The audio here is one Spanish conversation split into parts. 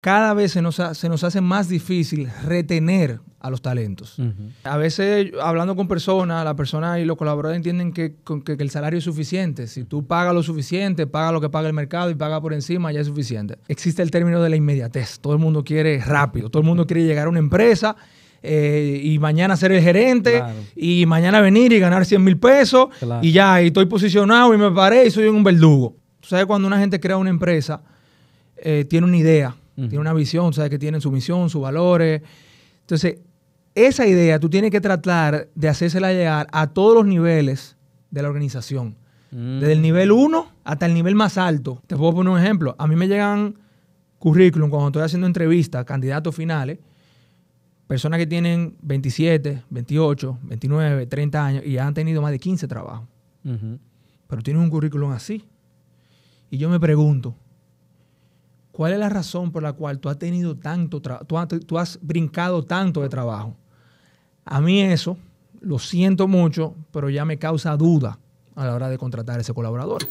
cada vez se nos, hace más difícil retener a los talentos. A veces, hablando con personas, la persona y los colaboradores entienden que, el salario es suficiente. Si tú pagas lo suficiente, paga lo que paga el mercado y pagas por encima, ya es suficiente. Existe el término de la inmediatez. Todo el mundo quiere rápido, todo el mundo quiere llegar a una empresa. Eh, y mañana ser el gerente y mañana venir y ganar 100 mil pesos y ya, y estoy posicionado y me paré y soy un verdugo. Tú sabes cuando una gente crea una empresa, eh, tiene una idea, tiene una visión, sabe que tienen su misión, sus valores. Entonces, esa idea tú tienes que tratar de hacérsela llegar a todos los niveles de la organización. Mm. Desde el nivel 1 hasta el nivel más alto. Te puedo poner un ejemplo. A mí me llegan currículum cuando estoy haciendo entrevistas, candidatos finales, personas que tienen 27, 28, 29, 30 años y han tenido más de 15 trabajos. Pero tienen un currículum así. Y yo me pregunto, ¿Cuál es la razón por la cual tú has tenido tanto, tú brincado tanto de trabajo? A mí eso, lo siento mucho, pero ya me causa duda a la hora de contratar a ese colaborador.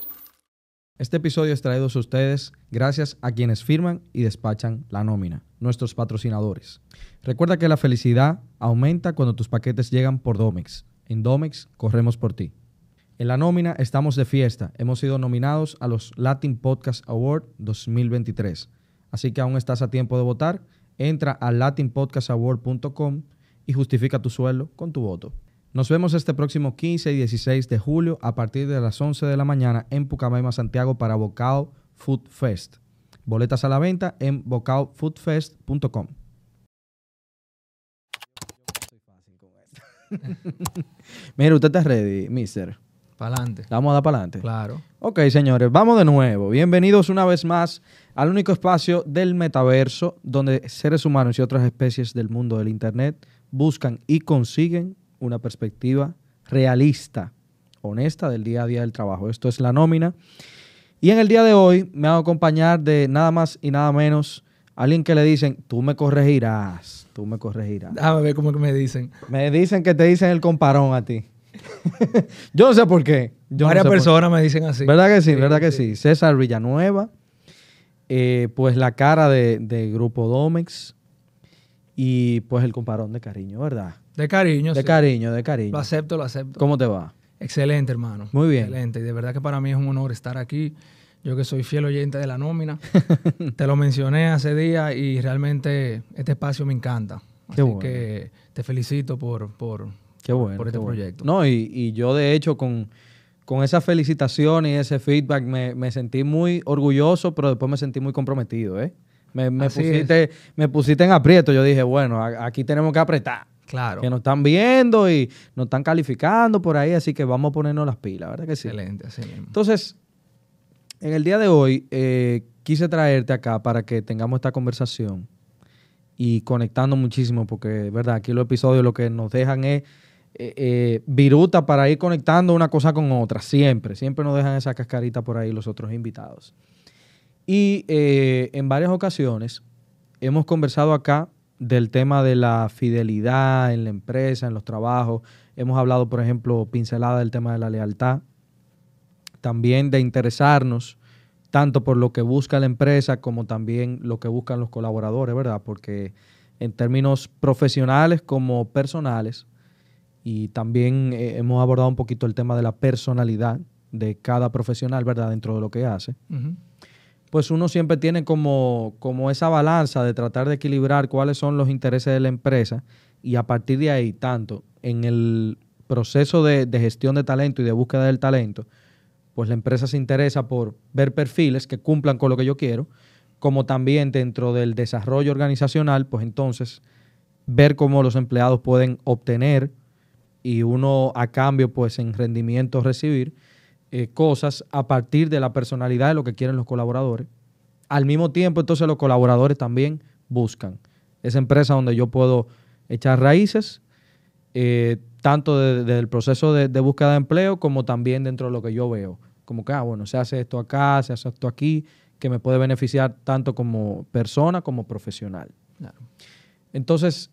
Este episodio es traído a ustedes gracias a quienes firman y despachan la nómina, nuestros patrocinadores. Recuerda que la felicidad aumenta cuando tus paquetes llegan por Domex. En Domex corremos por ti. En la nómina estamos de fiesta. Hemos sido nominados a los Latin Podcast Award 2023. Así que aún estás a tiempo de votar. Entra a latinpodcastaward.com y justifica tu sueldo con tu voto. Nos vemos este próximo 15 y 16 de julio a partir de las 11 de la mañana en Pucamaima, Santiago para Bocao Food Fest. Boletas a la venta en bocaofoodfest.com. Mira, usted está ready, mister. Para adelante. Vamos a dar para adelante. Claro. Ok, señores, vamos de nuevo. Bienvenidos una vez más al único espacio del metaverso donde seres humanos y otras especies del mundo del Internet buscan y consiguen una perspectiva realista, honesta del día a día del trabajo. Esto es la nómina. Y en el día de hoy me va a acompañar de nada más y nada menos alguien que le dicen, tú me corregirás, tú me corregirás. Déjame ver cómo que me dicen. Me dicen que te dicen el comparón a ti yo no sé por qué. Varias personas me dicen así. ¿Verdad que sí? ¿Verdad que sí? César Villanueva, eh, pues la cara de, Grupo Domex y pues el comparón de cariño, ¿verdad? De cariño, De cariño, de cariño. Lo acepto, lo acepto. ¿Cómo te va? Excelente, hermano. Muy bien. Excelente. Y de verdad que para mí es un honor estar aquí. Yo que soy fiel oyente de la nómina. te lo mencioné hace día y realmente este espacio me encanta. Así que te felicito por, por, Qué bueno. Por este proyecto. No, y, yo de hecho con, esa felicitación y ese feedback me, sentí muy orgulloso, pero después me sentí muy comprometido, ¿eh? Me, pusiste, en aprieto. Yo dije, bueno, aquí tenemos que apretar. Claro. Que nos están viendo y nos están calificando por ahí, así que vamos a ponernos las pilas, ¿verdad que sí? Excelente, Entonces, en el día de hoy eh, quise traerte acá para que tengamos esta conversación y conectando muchísimo, porque, ¿verdad? Aquí los episodios lo que nos dejan es eh, eh, viruta para ir conectando una cosa con otra, siempre, siempre nos dejan esa cascarita por ahí los otros invitados. Y eh, en varias ocasiones hemos conversado acá del tema de la fidelidad en la empresa, en los trabajos. Hemos hablado, por ejemplo, pincelada del tema de la lealtad, también de interesarnos tanto por lo que busca la empresa como también lo que buscan los colaboradores, ¿verdad? Porque en términos profesionales como personales, y también eh, hemos abordado un poquito el tema de la personalidad de cada profesional, ¿verdad? Dentro de lo que hace. Pues uno siempre tiene como, como esa balanza de tratar de equilibrar cuáles son los intereses de la empresa y a partir de ahí, tanto en el proceso de gestión de talento y de búsqueda del talento, pues la empresa se interesa por ver perfiles que cumplan con lo que yo quiero, como también dentro del desarrollo organizacional, pues entonces ver cómo los empleados pueden obtener y uno a cambio, pues en rendimiento recibir eh, cosas a partir de la personalidad de lo que quieren los colaboradores. Al mismo tiempo, entonces los colaboradores también buscan esa empresa donde yo puedo echar raíces, eh, tanto desde el proceso de, búsqueda de empleo como también dentro de lo que yo veo. Como que, ah, bueno, se hace esto acá, se hace esto aquí, que me puede beneficiar tanto como persona como profesional. Entonces,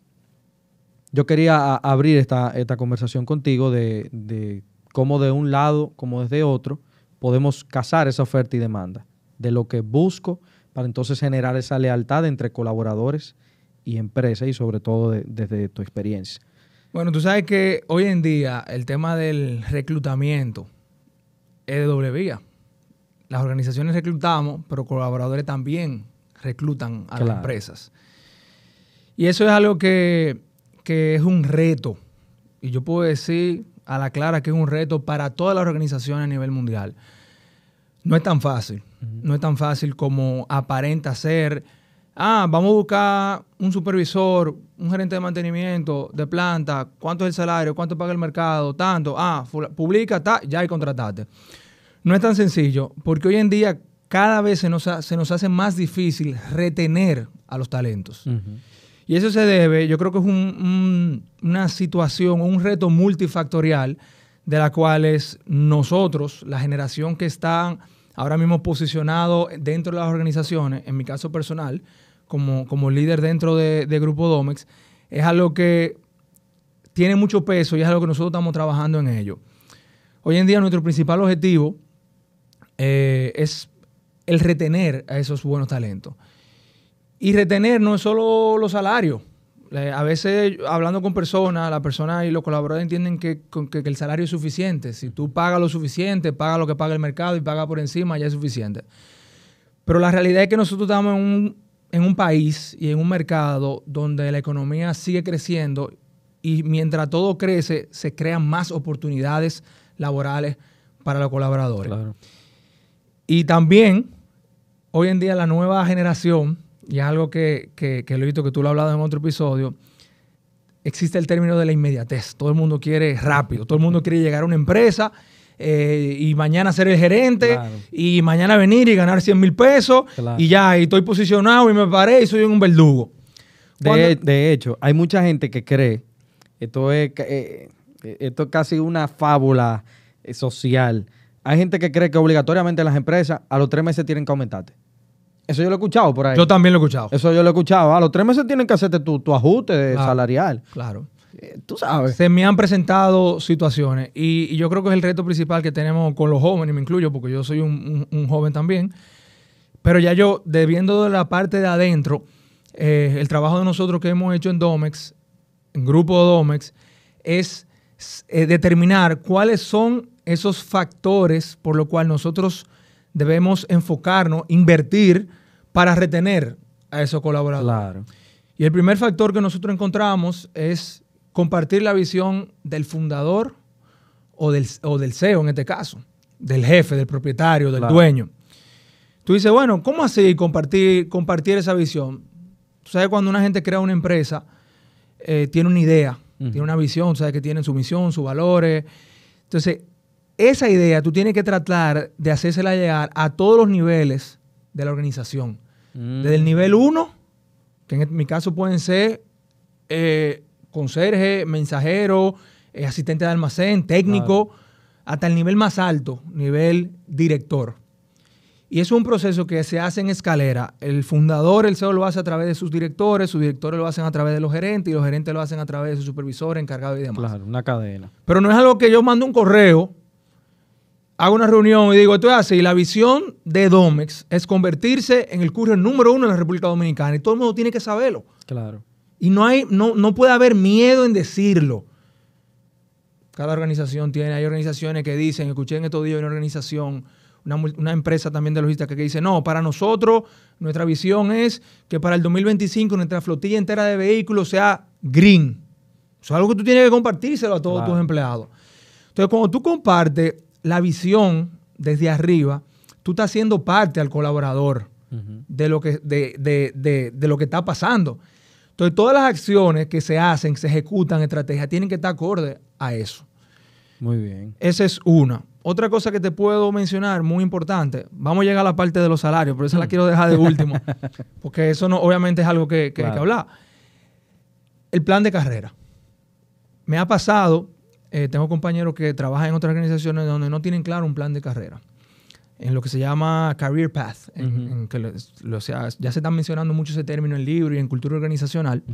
yo quería abrir esta, esta conversación contigo de, de, cómo de un lado, como desde otro, podemos casar esa oferta y demanda, de lo que busco para entonces generar esa lealtad entre colaboradores y empresas y sobre todo desde tu experiencia. Bueno, tú sabes que hoy en día el tema del reclutamiento es de doble vía. Las organizaciones reclutamos, pero colaboradores también reclutan a las empresas. Y eso es algo que que es un reto, y yo puedo decir a la clara que es un reto para todas las organizaciones a nivel mundial. No es tan fácil, no es tan fácil como aparenta ser. Ah, vamos a buscar un supervisor, un gerente de mantenimiento de planta, cuánto es el salario, cuánto paga el mercado, tanto. Ah, publica, ta, ya y contrataste. No es tan sencillo, porque hoy en día cada vez se nos, hace más difícil retener a los talentos. Y eso se debe, yo creo que es una situación, un reto multifactorial de la cual es nosotros, la generación que está ahora mismo posicionado dentro de las organizaciones, en mi caso personal, como, como líder dentro de, Grupo Domex, es algo que tiene mucho peso y es lo que nosotros estamos trabajando en ello. Hoy en día nuestro principal objetivo eh, es el retener a esos buenos talentos. Y retener no es solo los salarios. Eh, a veces, hablando con personas, la persona y los colaboradores entienden que, el salario es suficiente. Si tú pagas lo suficiente, pagas lo que paga el mercado y pagas por encima, ya es suficiente. Pero la realidad es que nosotros estamos en un, en un país y en un mercado donde la economía sigue creciendo y mientras todo crece, se crean más oportunidades laborales para los colaboradores. Y también, hoy en día, la nueva generación y algo que, lo he visto que tú lo has hablado en otro episodio, existe el término de la inmediatez. Todo el mundo quiere rápido, todo el mundo quiere llegar a una empresa eh, y mañana ser el gerente y mañana venir y ganar 100 mil pesos y ya, y estoy posicionado y me paré y soy un verdugo. De, hecho, hay mucha gente que cree, esto es, eh, eh, esto es casi una fábula social. Hay gente que cree que obligatoriamente las empresas a los tres meses tienen que aumentarte. Eso yo lo he escuchado por ahí. Yo también lo he escuchado. Eso yo lo he escuchado. A los tres meses tienen que hacerte tu, ajuste salarial. Claro. Eh, tú sabes. Se me han presentado situaciones y, yo creo que es el reto principal que tenemos con los jóvenes, y me incluyo porque yo soy un, joven también. Pero ya yo, debiendo de la parte de adentro, eh, el trabajo de nosotros que hemos hecho en Domex, en Grupo Domex, es eh, determinar cuáles son esos factores por los cuales nosotros debemos enfocarnos, invertir para retener a esos colaboradores. Y el primer factor que nosotros encontramos es compartir la visión del fundador o del, o del CEO en este caso, del jefe, del propietario, del dueño. Tú dices, bueno, ¿cómo así compartir, compartir esa visión? Tú sabes, cuando una gente crea una empresa, eh, tiene una idea, tiene una visión, sabes que tienen su misión, sus valores. Entonces, esa idea tú tienes que tratar de hacérsela llegar a todos los niveles de la organización. Mm. Desde el nivel 1, que en e, mi caso pueden ser eh, conserje, mensajero, eh, asistente de almacén, técnico, hasta el nivel más alto, nivel director. Y es un proceso que se hace en escalera. El fundador, el CEO lo hace a través de sus directores, sus directores lo hacen a través de los gerentes y los gerentes lo hacen a través de sus supervisores, encargado y demás. Claro, una cadena. Pero no es algo que yo mando un correo hago una reunión y digo, esto es Y la visión de Domex es convertirse en el courier número uno en la República Dominicana y todo el mundo tiene que saberlo. Claro. Y no, hay, no, no puede haber miedo en decirlo. Cada organización tiene, hay organizaciones que dicen, escuché en estos días una organización, una, empresa también de logística que, dice, no, para nosotros nuestra visión es que para el 2025 nuestra flotilla entera de vehículos sea green. Eso es algo que tú tienes que compartírselo a todos tus empleados. Entonces, cuando tú compartes la visión desde arriba, tú estás siendo parte al colaborador de, lo que, de, lo que está pasando. Entonces, todas las acciones que se hacen, se ejecutan, estrategias, tienen que estar acorde a eso. Muy bien. Esa es una. Otra cosa que te puedo mencionar, muy importante, vamos a llegar a la parte de los salarios, pero esa la mm. quiero dejar de último, porque eso no, obviamente es algo que, hay que hablar. El plan de carrera. Me ha pasado eh, tengo compañeros que trabajan en otras organizaciones donde no tienen claro un plan de carrera, en lo que se llama career path, que lo, sea, ya se está mencionando mucho ese término en libro y en cultura organizacional.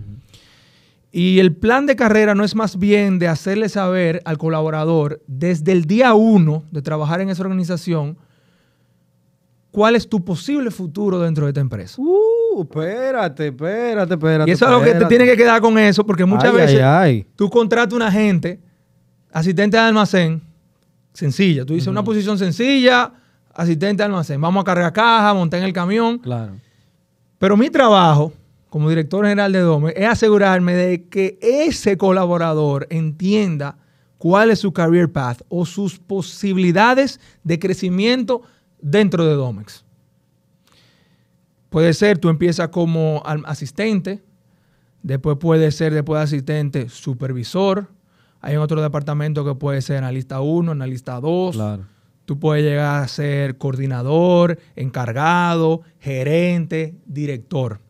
Y el plan de carrera no es más bien de hacerle saber al colaborador desde el día uno de trabajar en esa organización cuál es tu posible futuro dentro de esta empresa. Uh, espérate, espérate, espérate. Y eso es lo que te tiene que quedar con eso, porque muchas veces tú contratas a una gente Asistente de almacén, sencilla. Tú dices una posición sencilla, asistente de almacén. Vamos a cargar caja, montar en el camión. Claro. Pero mi trabajo como director general de Domex es asegurarme de que ese colaborador entienda cuál es su career path o sus posibilidades de crecimiento dentro de Domex. Puede ser, tú empiezas como asistente, después puede ser después asistente supervisor, hay otro departamento que puede ser analista 1, analista 2. Tú puedes llegar a ser coordinador, encargado, gerente, director.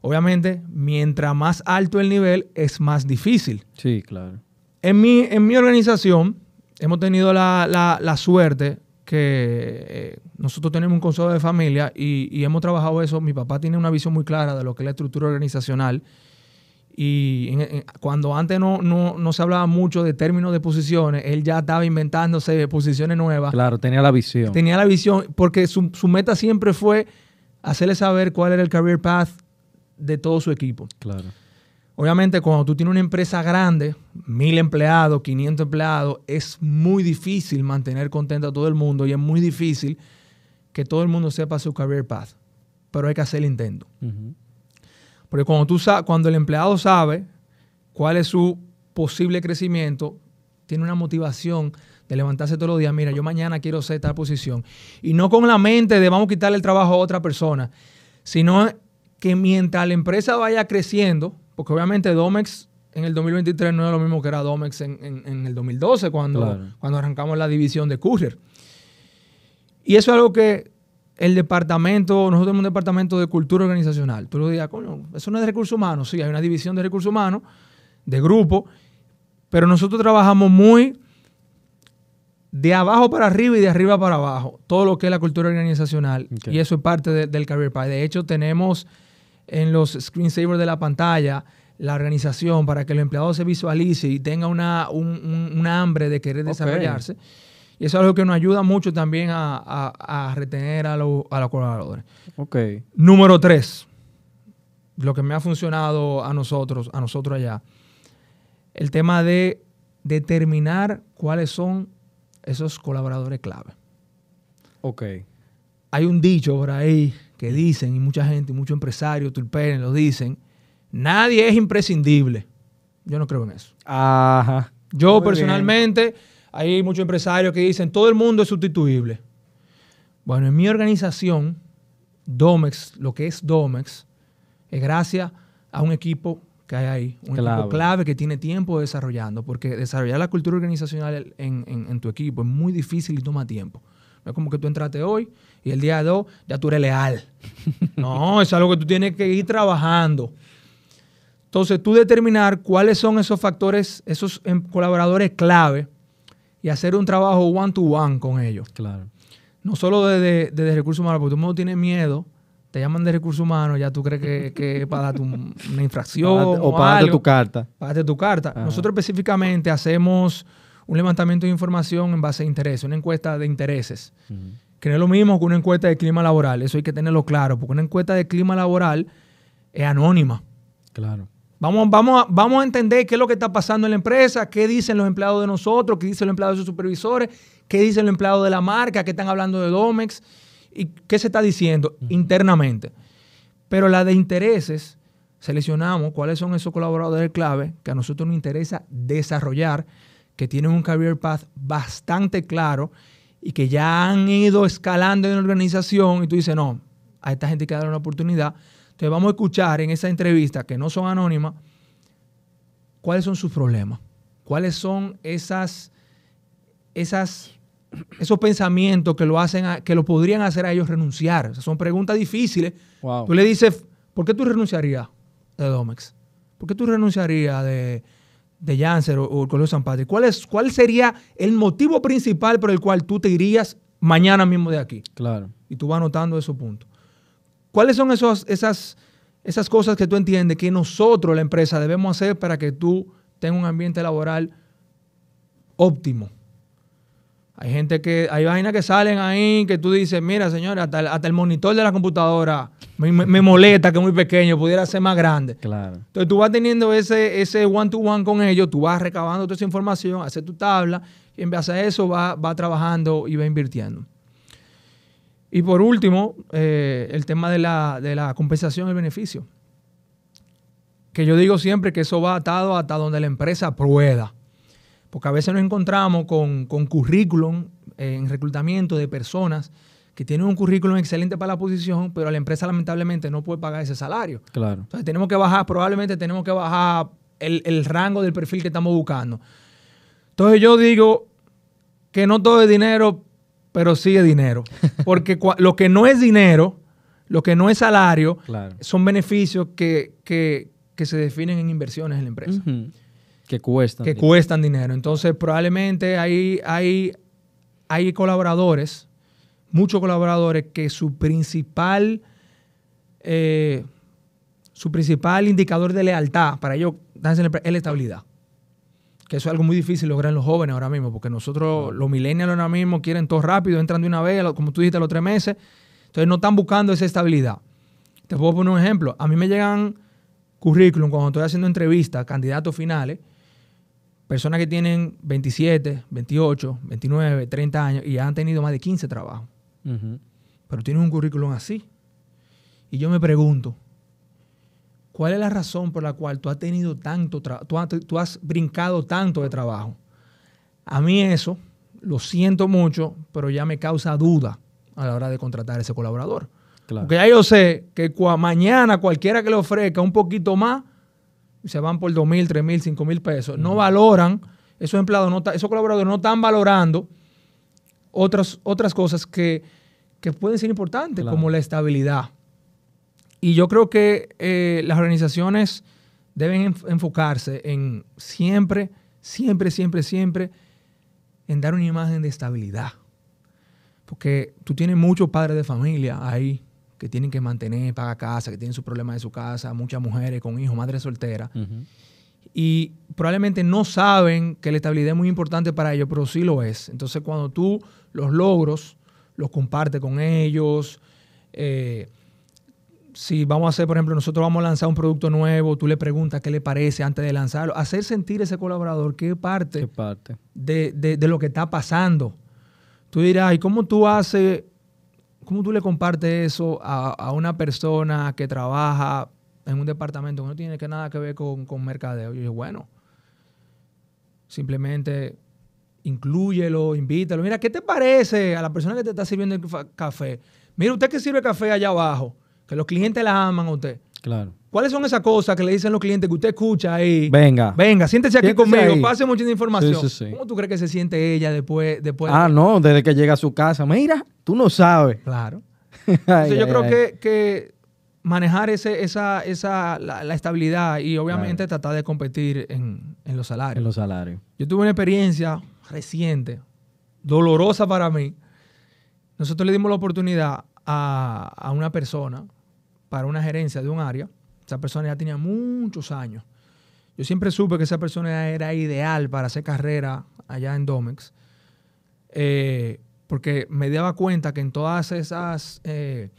Obviamente, mientras más alto el nivel, es más difícil. Sí, claro. En mi, en mi organización, hemos tenido la, la, suerte que eh, nosotros tenemos un consejo de familia y, y, hemos trabajado eso. Mi papá tiene una visión muy clara de lo que es la estructura organizacional y cuando antes no, no, se hablaba mucho de términos de posiciones, él ya estaba inventándose posiciones nuevas. Claro, tenía la visión. Tenía la visión, porque su, meta siempre fue hacerle saber cuál era el career path de todo su equipo. Claro. Obviamente, cuando tú tienes una empresa grande, mil empleados, 500 empleados, es muy difícil mantener contento a todo el mundo y es muy difícil que todo el mundo sepa su career path. Pero hay que hacer el intento. Porque cuando, tú, cuando el empleado sabe cuál es su posible crecimiento, tiene una motivación de levantarse todos los días, mira, yo mañana quiero ser tal posición. Y no con la mente de vamos a quitarle el trabajo a otra persona, sino que mientras la empresa vaya creciendo, porque obviamente Domex en el 2023 no es lo mismo que era Domex en, el 2012, cuando, cuando arrancamos la división de Courier. Y eso es algo que el departamento, nosotros tenemos un departamento de cultura organizacional. Tú lo digas, coño, eso no es de recursos humanos. Sí, hay una división de recursos humanos, de grupo, pero nosotros trabajamos muy de abajo para arriba y de arriba para abajo, todo lo que es la cultura organizacional. Y eso es parte del Career Path. De hecho, tenemos en los screensavers de la pantalla la organización para que el empleado se visualice y tenga una, un, una hambre de querer desarrollarse. Y eso es algo que nos ayuda mucho también a, retener a, los colaboradores. Ok. Número tres, lo que me ha funcionado a nosotros, a nosotros allá, el tema de determinar cuáles son esos colaboradores clave. Ok. Hay un dicho por ahí que dicen, y mucha gente, muchos empresarios, tulpenes, lo dicen, nadie es imprescindible. Yo no creo en eso. Ajá. Yo personalmente... Hay muchos empresarios que dicen, todo el mundo es sustituible. Bueno, en mi organización, Domex, lo que es Domex, es gracias a un equipo que hay ahí, un equipo clave que tiene tiempo desarrollando, porque desarrollar la cultura organizacional en, tu equipo es muy difícil y toma tiempo. No es como que tú entraste hoy y el día de ya tú eres leal. no, es algo que tú tienes que ir trabajando. Entonces, tú determinar cuáles son esos factores, esos em, colaboradores clave y hacer un trabajo one-to-one con ellos. Claro. No solo desde, recursos humanos, porque todo el tiene miedo te llaman de recursos humanos, ya tú crees que, que para una infracción. o, para tu carta. Para tu carta. Nosotros específicamente hacemos un levantamiento de información en base a intereses, una encuesta de intereses, que no es lo mismo que una encuesta de clima laboral. Eso hay que tenerlo claro, porque una encuesta de clima laboral es anónima. Claro. Vamos, vamos, a, entender qué es lo que está pasando en la empresa, qué dicen los empleados de nosotros, qué dicen los empleados de sus supervisores, qué dicen los empleados de la marca, qué están hablando de Domex y qué se está diciendo internamente. Pero la de intereses, seleccionamos cuáles son esos colaboradores clave que a nosotros nos interesa desarrollar, que tienen un career path bastante claro y que ya han ido escalando en la organización y tú dices, no, a esta gente hay que darle una oportunidad entonces vamos a escuchar en esa entrevista, que no son anónimas, cuáles son sus problemas, cuáles son esas, esas, esos pensamientos que lo, hacen que lo podrían hacer a ellos renunciar. son preguntas difíciles. Tú le dices, ¿por qué tú renunciarías de Domex? ¿Por qué tú renunciarías de, de Janssen o, o, el Colegio San Patrick? ¿Cuál, ¿Cuál sería el motivo principal por el cual tú te irías mañana mismo de aquí? Claro. Y tú vas anotando esos puntos. ¿Cuáles son esos, esas, esas cosas que tú entiendes que nosotros, la empresa, debemos hacer para que tú tengas un ambiente laboral óptimo? Hay gente que, hay vainas que salen ahí que tú dices, mira señora, hasta el, monitor de la computadora me, molesta que es muy pequeño, pudiera ser más grande. Claro. Entonces tú vas teniendo ese, ese one to one con ellos, tú vas recabando toda esa información, haces tu tabla, y en base a eso va va trabajando y va invirtiendo. Y por último, eh, el tema de la, compensación del beneficio. Que yo digo siempre que eso va atado hasta donde la empresa pueda. Porque a veces nos encontramos con, currículum eh, en reclutamiento de personas que tienen un currículum excelente para la posición, pero la empresa lamentablemente no puede pagar ese salario. Claro. Entonces tenemos que bajar, probablemente tenemos que bajar el, el rango del perfil que estamos buscando. Entonces yo digo que no todo es dinero, pero sí es dinero. Porque lo que no es dinero, lo que no es salario, son beneficios que, se definen en inversiones en la empresa. Que cuestan. Que cuestan dinero. Entonces, probablemente hay, hay, hay colaboradores, muchos colaboradores, que su principal, eh, su principal indicador de lealtad para ellos es la estabilidad que eso es algo muy difícil lograr en los jóvenes ahora mismo, porque nosotros, los millennials ahora mismo, quieren todo rápido, entran de una vez, como tú dijiste, a los tres meses. Entonces no están buscando esa estabilidad. Te puedo poner un ejemplo. A mí me llegan currículum cuando estoy haciendo entrevistas, candidatos finales, personas que tienen 27, 28, 29, 30 años y han tenido más de 15 trabajos. Pero tienen un currículum así. Y yo me pregunto, ¿Cuál es la razón por la cual tú has tenido tanto, tú brincado tanto de trabajo? A mí eso, lo siento mucho, pero ya me causa duda a la hora de contratar a ese colaborador. Porque ya yo sé que mañana cualquiera que le ofrezca un poquito más, se van por 2 mil, 3 mil, 5 mil pesos. No valoran, esos empleados, esos colaboradores no están valorando otras, otras cosas que, pueden ser importantes, como la estabilidad. Y yo creo que eh, las organizaciones deben enfocarse en siempre, siempre, siempre, siempre en dar una imagen de estabilidad. Porque tú tienes muchos padres de familia ahí que tienen que mantener, pagar casa, que tienen su problema de su casa, muchas mujeres con hijos, madres solteras. Y probablemente no saben que la estabilidad es muy importante para ellos, pero sí lo es. Entonces, cuando tú los logros los compartes con ellos, eh, si vamos a hacer, por ejemplo, nosotros vamos a lanzar un producto nuevo, tú le preguntas qué le parece antes de lanzarlo, hacer sentir ese colaborador qué parte, parte? De, lo que está pasando. Tú dirás, ¿y cómo tú haces, cómo tú le compartes eso a, una persona que trabaja en un departamento que no tiene nada que ver con, con mercadeo? Yo digo, bueno, simplemente incluyelo, invítalo. Mira, ¿qué te parece a la persona que te está sirviendo el café? Mira, usted que sirve café allá abajo que los clientes la aman a usted. Claro. ¿Cuáles son esas cosas que le dicen los clientes que usted escucha ahí? Venga. Venga, siéntese aquí conmigo, pase mucha información. ¿Cómo tú crees que se siente ella después? después ah, no, desde que llega a su casa. Mira, tú no sabes. Claro. Entonces, yo creo Que, manejar esa, la, estabilidad y obviamente tratar de competir en, los salarios. En los salarios. Yo tuve una experiencia reciente, dolorosa para mí. Nosotros le dimos la oportunidad a, a una persona para una gerencia de un área, esa persona ya tenía muchos años. Yo siempre supe que esa persona era ideal para hacer carrera allá en Domex, eh, porque me daba cuenta que en todas esas eh,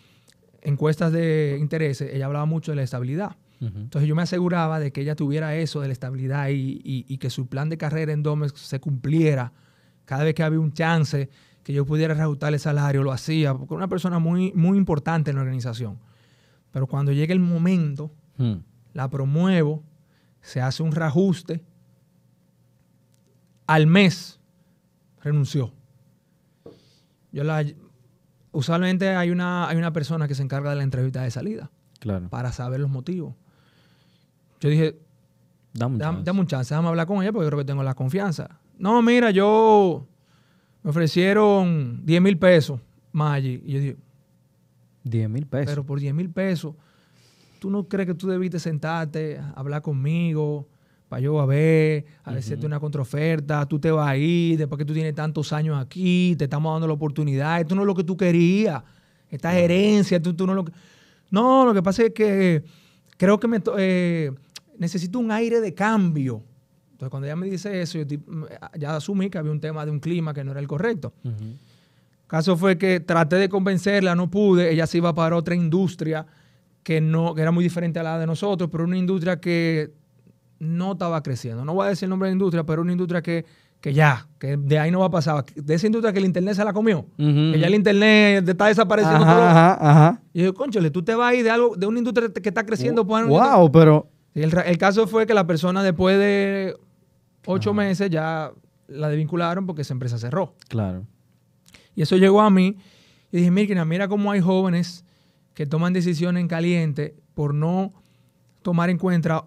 encuestas de intereses ella hablaba mucho de la estabilidad. Entonces yo me aseguraba de que ella tuviera eso de la estabilidad y, que su plan de carrera en Domex se cumpliera. Cada vez que había un chance que yo pudiera reajustar el salario, lo hacía, porque era una persona muy, muy importante en la organización. Pero cuando llega el momento, hmm. la promuevo, se hace un reajuste. Al mes, renunció. Yo la, usualmente hay una, hay una persona que se encarga de la entrevista de salida. Claro. Para saber los motivos. Yo dije, dame un, chance. un chance, déjame hablar con ella porque yo creo que tengo la confianza. No, mira, yo me ofrecieron 10 mil pesos más allí. Y yo dije, 10 mil pesos. Pero por 10 mil pesos, ¿tú no crees que tú debiste sentarte, hablar conmigo, para yo a ver, a hacerte una contraoferta, tú te vas a ir, después que tú tienes tantos años aquí, te estamos dando la oportunidad, esto no es lo que tú querías, esta gerencia, tú, tú no lo que... No, lo que pasa es que creo que me eh, necesito un aire de cambio. Entonces, cuando ella me dice eso, yo ya asumí que había un tema de un clima que no era el correcto. Caso fue que traté de convencerla, no pude, ella se iba para otra industria que, no, era muy diferente a la de nosotros, pero una industria que no estaba creciendo. No voy a decir el nombre de la industria, pero una industria que, ya, que de ahí no va a pasar. De esa industria que el Internet se la comió. Que ya el Internet está desapareciendo. Ajá, Ajá, Y yo, conchale, tú te vas a de, algo, de una industria que está creciendo. Wow, pues, wow pero... El, el, caso fue que la persona después de ocho meses ya la desvincularon porque esa empresa cerró. Claro. Y eso llegó a mí. Y dije, mira, mira cómo hay jóvenes que toman decisiones en caliente por no tomar en cuenta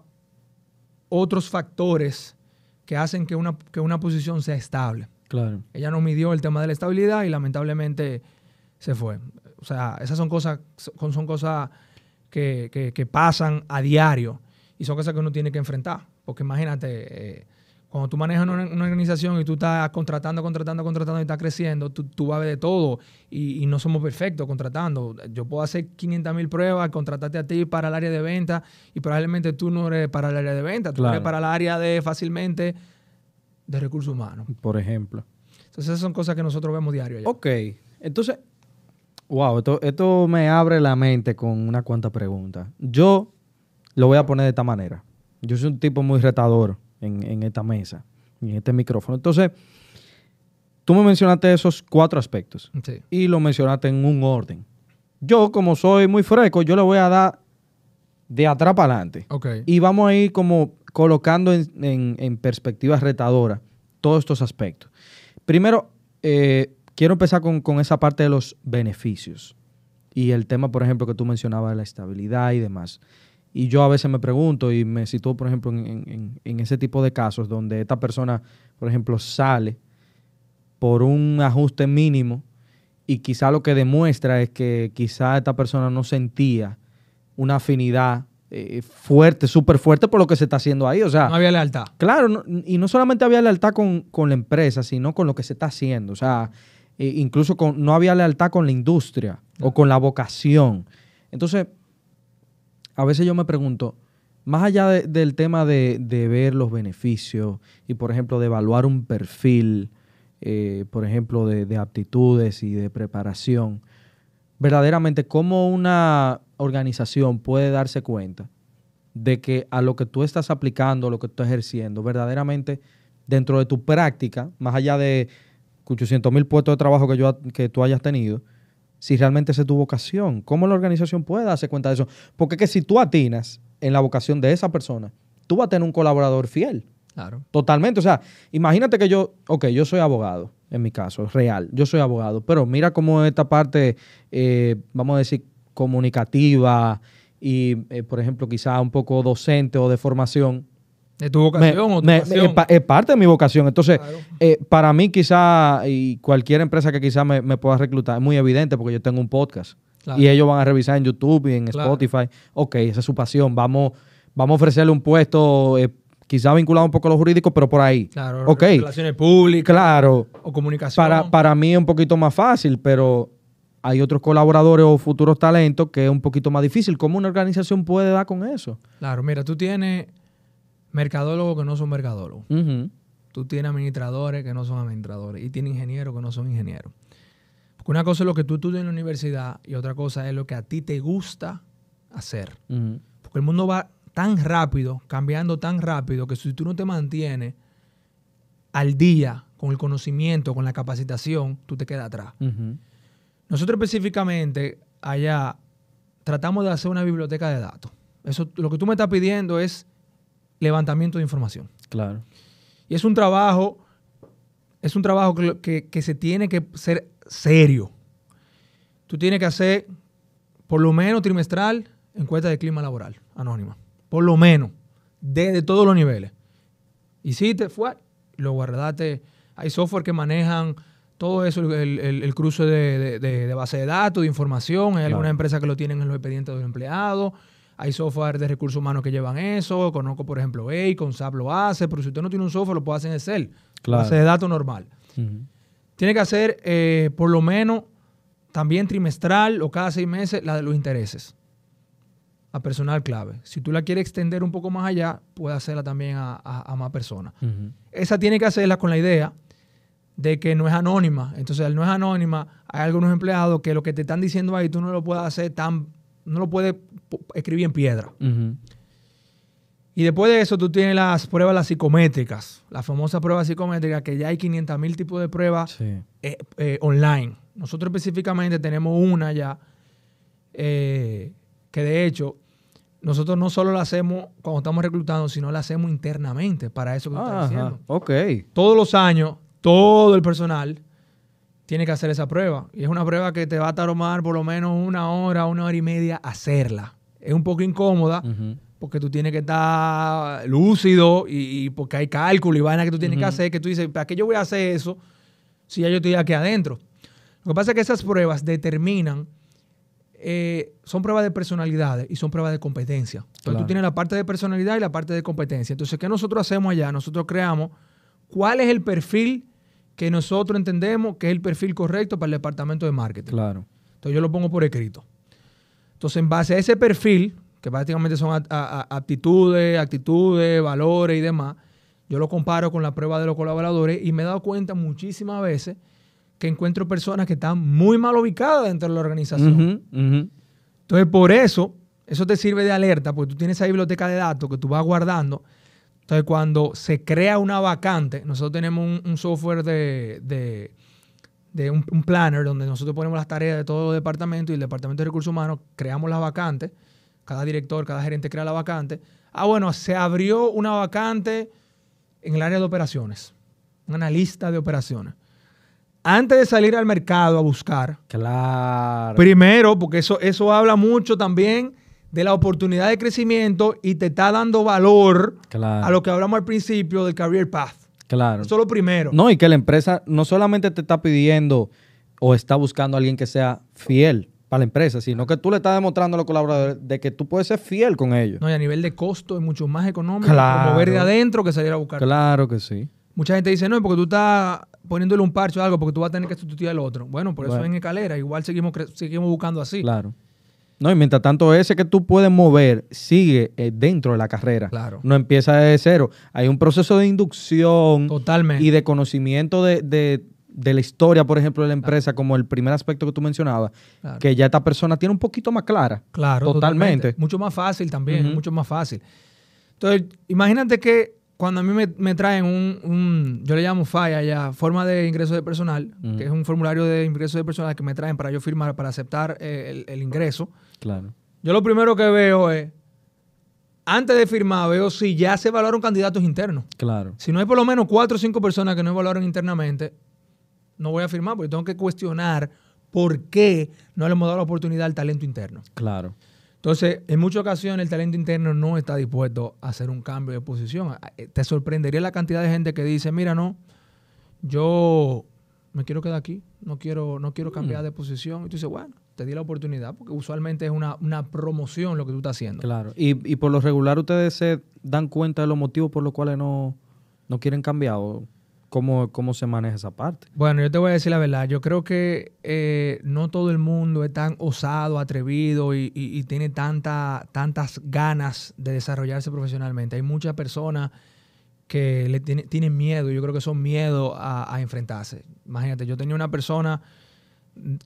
otros factores que hacen que una, una posición sea estable. Claro. Ella no midió el tema de la estabilidad y lamentablemente se fue. O sea, esas son cosas, son cosas que, pasan a diario y son cosas que uno tiene que enfrentar. Porque imagínate, eh, cuando tú manejas una, organización y tú estás contratando, contratando, contratando y estás creciendo, tú, tú vas a ver de todo y, no somos perfectos contratando. Yo puedo hacer 500 mil pruebas, contratarte a ti para el área de venta y probablemente tú no eres para el área de venta, tú eres para el área de fácilmente de recursos humanos. Por ejemplo. Entonces esas son cosas que nosotros vemos diario. Ok, entonces, wow, esto, esto me abre la mente con una cuanta pregunta. Yo lo voy a poner de esta manera. Yo soy un tipo muy retador en, esta mesa, en este micrófono. Entonces, tú me mencionaste esos cuatro aspectos y lo mencionaste en un orden. Yo, como soy muy fresco, yo le voy a dar de atrás para adelante. Y vamos a ir como colocando en, en, perspectiva retadora todos estos aspectos. Primero, eh, quiero empezar con, con, esa parte de los beneficios y el tema, por ejemplo, que tú mencionabas de la estabilidad y demás. Y yo a veces me pregunto y me sitúo, por ejemplo, en, ese tipo de casos donde esta persona, por ejemplo, sale por un ajuste mínimo y quizá lo que demuestra es que quizá esta persona no sentía una afinidad eh, fuerte, súper fuerte por lo que se está haciendo ahí. O sea, no había lealtad. Claro, y no solamente había lealtad con, la empresa, sino con lo que se está haciendo. O sea, eh, incluso con, no había lealtad con la industria o con la vocación. Entonces, a veces yo me pregunto, más allá del tema de, ver los beneficios y, por ejemplo, de evaluar un perfil, eh, por ejemplo, de, aptitudes y de preparación, verdaderamente, ¿cómo una organización puede darse cuenta de que a lo que tú estás aplicando, lo que tú estás ejerciendo, verdaderamente, dentro de tu práctica, más allá de 800 mil puestos de trabajo que, yo, que tú hayas tenido, si realmente esa es tu vocación. ¿Cómo la organización puede darse cuenta de eso? Porque que si tú atinas en la vocación de esa persona, tú vas a tener un colaborador fiel. Claro. Totalmente. O sea, imagínate que yo, ok, yo soy abogado, en mi caso, real, yo soy abogado, pero mira cómo esta parte, eh, vamos a decir, comunicativa y, eh, por ejemplo, quizá un poco docente o de formación, de tu vocación o Es, parte de mi vocación. Entonces, eh, para mí quizá, y cualquier empresa que quizá me, pueda reclutar, es muy evidente porque yo tengo un podcast. Y ellos van a revisar en YouTube y en Spotify. Ok, esa es su pasión. Vamos, vamos a ofrecerle un puesto eh, quizá vinculado un poco a lo jurídico, pero por ahí. Claro, okay. relaciones públicas. Claro. O comunicación. Para, para mí es un poquito más fácil, pero hay otros colaboradores o futuros talentos que es un poquito más difícil. ¿Cómo una organización puede dar con eso? Claro, mira, tú tienes mercadólogos que no son mercadólogos. Tú tienes administradores que no son administradores y tienes ingenieros que no son ingenieros. Porque una cosa es lo que tú estudias en la universidad y otra cosa es lo que a ti te gusta hacer. Porque el mundo va tan rápido, cambiando tan rápido, que si tú no te mantienes al día con el conocimiento, con la capacitación, tú te quedas atrás. Nosotros específicamente allá tratamos de hacer una biblioteca de datos. Eso, lo que tú me estás pidiendo es levantamiento de información. Claro. Y es un trabajo, es un trabajo que, se tiene que ser serio. Tú tienes que hacer por lo menos trimestral encuesta de clima laboral anónima. Por lo menos, desde todos los niveles. Hiciste, fue, lo guardaste. Hay software que manejan todo eso, el, cruce de, base de datos, de información. Hay algunas empresas que lo tienen en los expedientes de los empleados. Hay software de recursos humanos que llevan eso. Conozco, por ejemplo, con SAP lo hace, pero si usted no tiene un software, lo puede hacer en Excel. Claro. Hace de datos normal. Tiene que hacer eh, por lo menos también trimestral o cada seis meses la de los intereses a personal clave. Si tú la quieres extender un poco más allá, puede hacerla también a, más personas. Esa tiene que hacerla con la idea de que no es anónima. Entonces, al no es anónima, hay algunos empleados que lo que te están diciendo ahí tú no lo puedes hacer tan no lo puede escribir en piedra. Y después de eso tú tienes las pruebas las psicométricas, las famosas pruebas psicométricas, que ya hay 500 mil tipos de pruebas eh, eh, online. Nosotros específicamente tenemos una ya, eh, que de hecho nosotros no solo la hacemos cuando estamos reclutando, sino la hacemos internamente para eso que tú Ok. Todos los años, todo el personal tiene que hacer esa prueba. Y es una prueba que te va a tomar por lo menos una hora, una hora y media hacerla. Es un poco incómoda porque tú tienes que estar lúcido y, porque hay cálculo y vaina que tú tienes que hacer, que tú dices, ¿para qué yo voy a hacer eso si ya yo estoy aquí adentro? Lo que pasa es que esas pruebas determinan, eh, son pruebas de personalidades y son pruebas de competencia. Entonces tú tienes la parte de personalidad y la parte de competencia. Entonces, ¿qué nosotros hacemos allá? Nosotros creamos cuál es el perfil que nosotros entendemos que es el perfil correcto para el departamento de marketing. Claro. Entonces yo lo pongo por escrito. Entonces, en base a ese perfil, que básicamente son actitudes, aptitudes, actitudes, valores y demás, yo lo comparo con la prueba de los colaboradores y me he dado cuenta muchísimas veces que encuentro personas que están muy mal ubicadas dentro de la organización. Entonces, por eso, eso te sirve de alerta, porque tú tienes esa biblioteca de datos que tú vas guardando entonces, cuando se crea una vacante, nosotros tenemos un, software de, de, un, planner donde nosotros ponemos las tareas de todo el departamento y el departamento de recursos humanos creamos las vacantes. Cada director, cada gerente crea la vacante. Ah, bueno, se abrió una vacante en el área de operaciones, una lista de operaciones antes de salir al mercado a buscar. Claro. Primero, porque eso, eso habla mucho también de la oportunidad de crecimiento y te está dando valor a lo que hablamos al principio del career path. Claro. Eso es lo primero. No, y que la empresa no solamente te está pidiendo o está buscando a alguien que sea fiel para la empresa, sino que tú le estás demostrando a los colaboradores de que tú puedes ser fiel con ellos. No, y a nivel de costo es mucho más económico claro. mover de adentro que salir a buscar. Claro que sí. Mucha gente dice, no, porque tú estás poniéndole un parche o algo, porque tú vas a tener que sustituir al otro. Bueno, por eso en escalera, igual seguimos, seguimos buscando así. Claro. No, y mientras tanto, ese que tú puedes mover sigue eh, dentro de la carrera. Claro. No empieza de cero. Hay un proceso de inducción Totalmente. y de conocimiento de, de, de, la historia, por ejemplo, de la empresa, como el primer aspecto que tú mencionabas, que ya esta persona tiene un poquito más clara. Claro. Totalmente. Mucho más fácil también, mucho más fácil. Entonces, imagínate que cuando a mí me, traen un, yo le llamo falla, ya, forma de ingreso de personal, que es un formulario de ingreso de personal que me traen para yo firmar, para aceptar eh, el, ingreso Claro. Yo lo primero que veo es, antes de firmar, veo si ya se evaluaron candidatos internos. Claro. Si no hay por lo menos cuatro o cinco personas que no evaluaron internamente, no voy a firmar, porque tengo que cuestionar por qué no le hemos dado la oportunidad al talento interno. Claro. Entonces, en muchas ocasiones el talento interno no está dispuesto a hacer un cambio de posición. Ah, eh, te sorprendería la cantidad de gente que dice, mira, no, yo me quiero quedar aquí, no quiero, no quiero mm. cambiar de posición. Y tú dices, bueno, te di la oportunidad, porque usualmente es una, promoción lo que tú estás haciendo. Claro, y, por lo regular ustedes se dan cuenta de los motivos por los cuales no, no quieren cambiar o cómo, se maneja esa parte. Bueno, yo te voy a decir la verdad, yo creo que eh, no todo el mundo es tan osado, atrevido y, y, tiene tanta, tantas ganas de desarrollarse profesionalmente. Hay muchas personas que le tienen miedo, yo creo que son miedo a, a enfrentarse. Imagínate, yo tenía una persona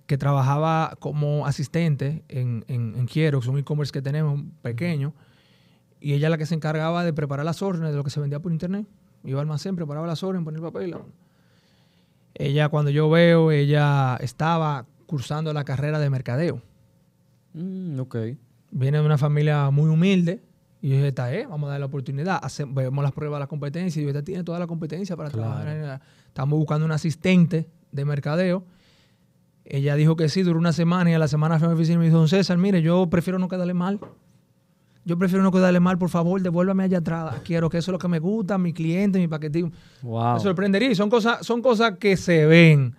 que trabajaba como asistente en, Quiero, que es un e-commerce que tenemos pequeño, y ella la que se encargaba de preparar las órdenes de lo que se vendía por internet. Iba al preparaba las órdenes, ponía el papel. Ella, cuando yo veo, ella estaba cursando la carrera de mercadeo. Mm, Viene de una familia muy humilde, y yo dije, está, vamos a darle la oportunidad. vemos las pruebas de la competencia. Y yo, tiene toda la competencia para trabajar. En estamos buscando un asistente de mercadeo. Ella dijo que sí, duró una semana y a la semana fue a mi oficina y me dijo, don César, mire, yo prefiero no quedarle mal. Yo prefiero no quedarle mal, por favor, devuélvame allá atrás. Quiero que eso es lo que me gusta, mi cliente, mi paquetito. Me sorprendería. Son cosas, son cosas que se ven.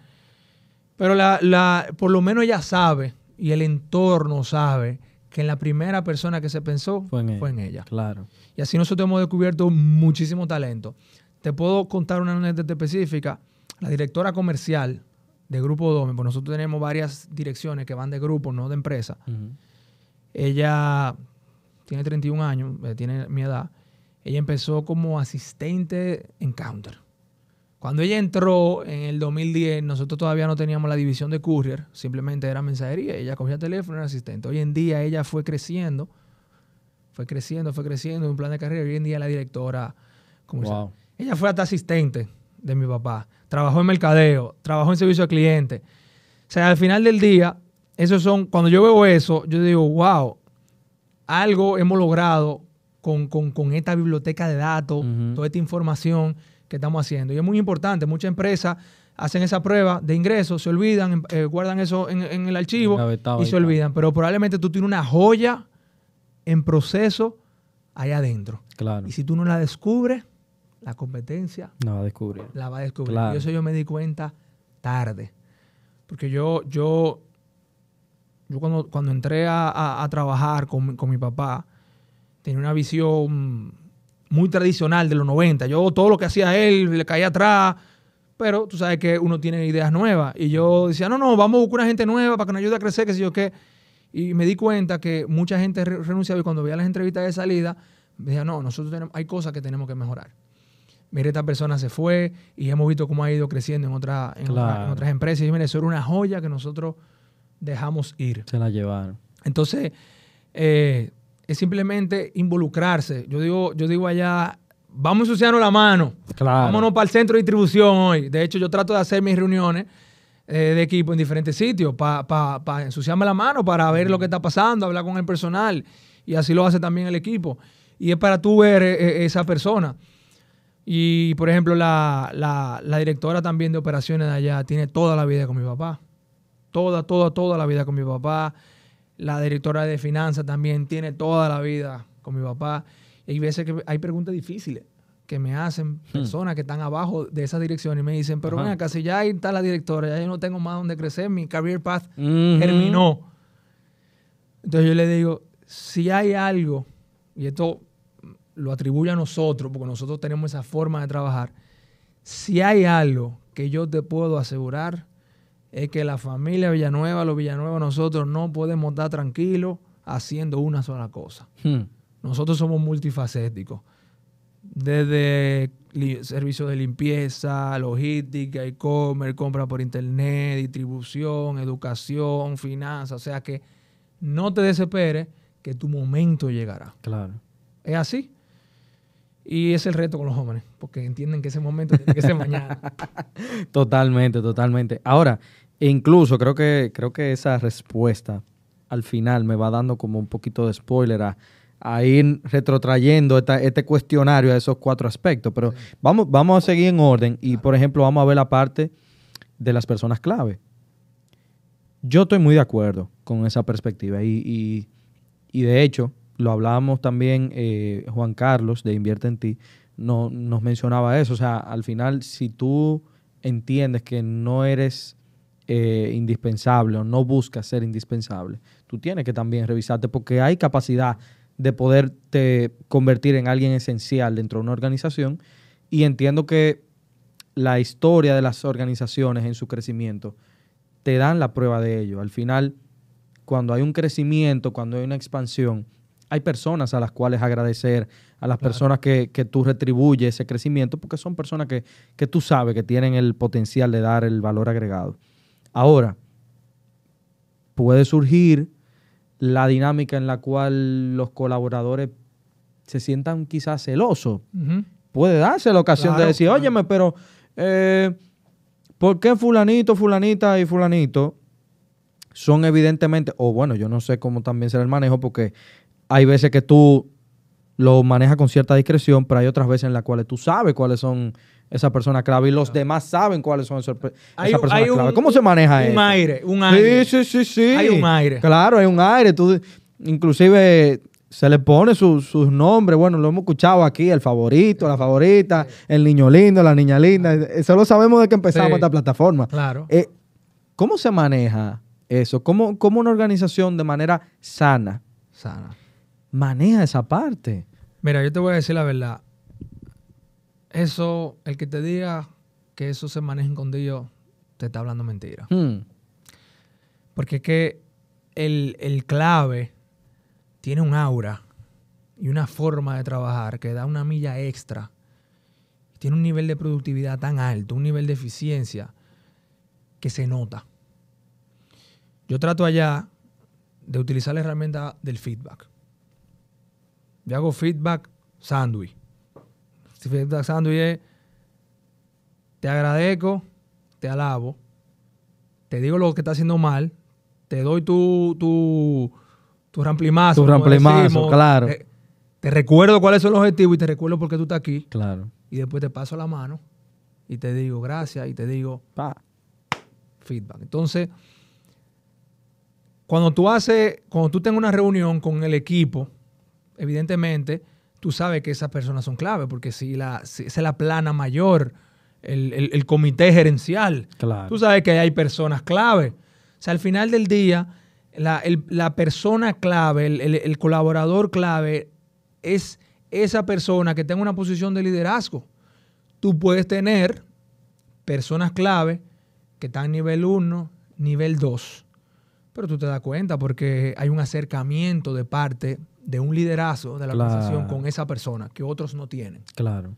Pero la, por lo menos ella sabe y el entorno sabe que en la primera persona que se pensó fue en, ella. Claro. Y así nosotros hemos descubierto muchísimo talento. Te puedo contar una anécdota específica. La directora comercial de Grupo Dome, pues nosotros tenemos varias direcciones que van de grupo, no de empresa. Ella tiene 31 años, eh, tiene mi edad. Ella empezó como asistente en counter. Cuando ella entró en el 2010, nosotros todavía no teníamos la división de courier, simplemente era mensajería. Ella cogía teléfono teléfono, era asistente. Hoy en día ella fue creciendo, fue creciendo, fue creciendo en un plan de carrera. Hoy en día la directora, como ella fue hasta asistente de mi papá, trabajó en mercadeo, trabajó en servicio al cliente. O sea, al final del día, esos son, cuando yo veo eso, yo digo, wow, algo hemos logrado con, con, con esta biblioteca de datos, toda esta información que estamos haciendo. Y es muy importante, muchas empresas hacen esa prueba de ingresos, se olvidan, em, eh, guardan eso en, el archivo y se olvidan. Pero probablemente tú tienes una joya en proceso ahí adentro. Claro. Y si tú no la descubres, la competencia la va a descubrir. La va a descubrir. Y eso yo me di cuenta tarde. Porque yo, yo, yo cuando, cuando entré a, trabajar con, mi papá, tenía una visión muy tradicional de los 90. Yo todo lo que hacía él le caía atrás, pero tú sabes que uno tiene ideas nuevas. Y yo decía, no, no, vamos a buscar una gente nueva para que nos ayude a crecer, que sé yo qué. Y me di cuenta que mucha gente renunciaba y cuando veía las entrevistas de salida, decía, no, nosotros hay cosas que tenemos que mejorar mire, esta persona se fue y hemos visto cómo ha ido creciendo en, otras empresas. Y mire, eso era una joya que nosotros dejamos ir. Se la llevaron. Entonces, eh, es simplemente involucrarse. Yo digo, yo digo allá, vamos a ensuciarnos la mano. Vámonos para el centro de distribución hoy. De hecho, yo trato de hacer mis reuniones eh, de equipo en diferentes sitios para ensuciarme la mano, para ver lo que está pasando, hablar con el personal. Y así lo hace también el equipo. Y es para tú ver eh, esa persona. Y por ejemplo, la, directora también de operaciones de allá tiene toda la vida con mi papá. Toda, toda, toda la vida con mi papá. La directora de finanzas también tiene toda la vida con mi papá. Y hay veces que hay preguntas difíciles que me hacen hmm. personas que están abajo de esa dirección y me dicen, pero mira, casi ya ahí está la directora, ya yo no tengo más donde crecer, mi career path terminó. Entonces yo le digo, si hay algo, y esto lo atribuye a nosotros, porque nosotros tenemos esa forma de trabajar, si hay algo que yo te puedo asegurar, es que la familia Villanueva, los Villanueva, nosotros no podemos estar tranquilos haciendo una sola cosa. Hmm. Nosotros somos multifacéticos. Desde servicios de limpieza, logística, e-commerce, compra por internet, distribución, educación, finanzas. O sea que no te desesperes que tu momento llegará. Claro. Es así. Y es el reto con los jóvenes, porque entienden que ese momento tiene que ser mañana. totalmente, totalmente. Ahora, e incluso creo que, creo que esa respuesta al final me va dando como un poquito de spoiler a, ir retrotrayendo este cuestionario a esos cuatro aspectos. Pero vamos, vamos a seguir en orden y, por ejemplo, vamos a ver la parte de las personas clave. Yo estoy muy de acuerdo con esa perspectiva y de hecho lo hablábamos también eh, Juan Carlos de Invierte en ti, no, nos mencionaba eso. O sea, al final, si tú entiendes que no eres eh, indispensable o no buscas ser indispensable, tú tienes que también revisarte porque hay capacidad de poderte convertir en alguien esencial dentro de una organización. Y entiendo que la historia de las organizaciones en su crecimiento te dan la prueba de ello. Al final, cuando hay un crecimiento, cuando hay una expansión, hay personas a las cuales agradecer, a las personas que, tú retribuyes ese crecimiento, porque son personas que, tú sabes que tienen el potencial de dar el valor agregado. Ahora, puede surgir la dinámica en la cual los colaboradores se sientan quizás celosos. Puede darse la ocasión de decir, óyeme, pero eh, ¿por qué fulanito, fulanita y fulanito son evidentemente, o bueno, yo no sé cómo también será el manejo, porque hay veces que tú lo manejas con cierta discreción, pero hay otras veces en las cuales tú sabes cuáles son esas personas clave y los demás saben cuáles son esas personas clave. ¿Cómo se maneja eso? Un aire, un aire. Sí, sí, sí, sí. Hay un aire. Claro, hay un aire. Tú, inclusive se le pone sus nombres. Bueno, lo hemos escuchado aquí, el favorito, la favorita, el niño lindo, la niña linda. Eso lo sabemos desde que empezamos esta plataforma. Claro. Eh, ¿Cómo se maneja eso? ¿Cómo, ¿Cómo una organización de manera sana? Sana maneja esa parte. Mira, yo te voy a decir la verdad. Eso, el que te diga que eso se maneja en condillo, te está hablando mentira. Hmm. Porque es que el, el, clave tiene un aura y una forma de trabajar que da una milla extra. Tiene un nivel de productividad tan alto, un nivel de eficiencia que se nota. Yo trato allá de utilizar la herramienta del feedback. Yo hago feedback sándwich. Feedback sándwich es, te agradezco, te alabo, te digo lo que está haciendo mal, te doy tu, tu, tu ramplimazo. Tu ramplimazo, claro. Te, recuerdo cuál es el objetivo y te recuerdo por qué tú estás aquí. Claro. Y después te paso la mano y te digo gracias y te digo pa. feedback. Entonces, cuando tú haces, cuando tú tengas una reunión con el equipo, evidentemente tú sabes que esas personas son clave, porque si, la, es la plana mayor, el, comité gerencial, tú sabes que hay personas clave. O sea, al final del día, la, persona clave, el, colaborador clave, es esa persona que tenga una posición de liderazgo. Tú puedes tener personas clave que están nivel 1, nivel 2. Pero tú te das cuenta porque hay un acercamiento de parte de un liderazgo de la organización con esa persona que otros no tienen. Claro.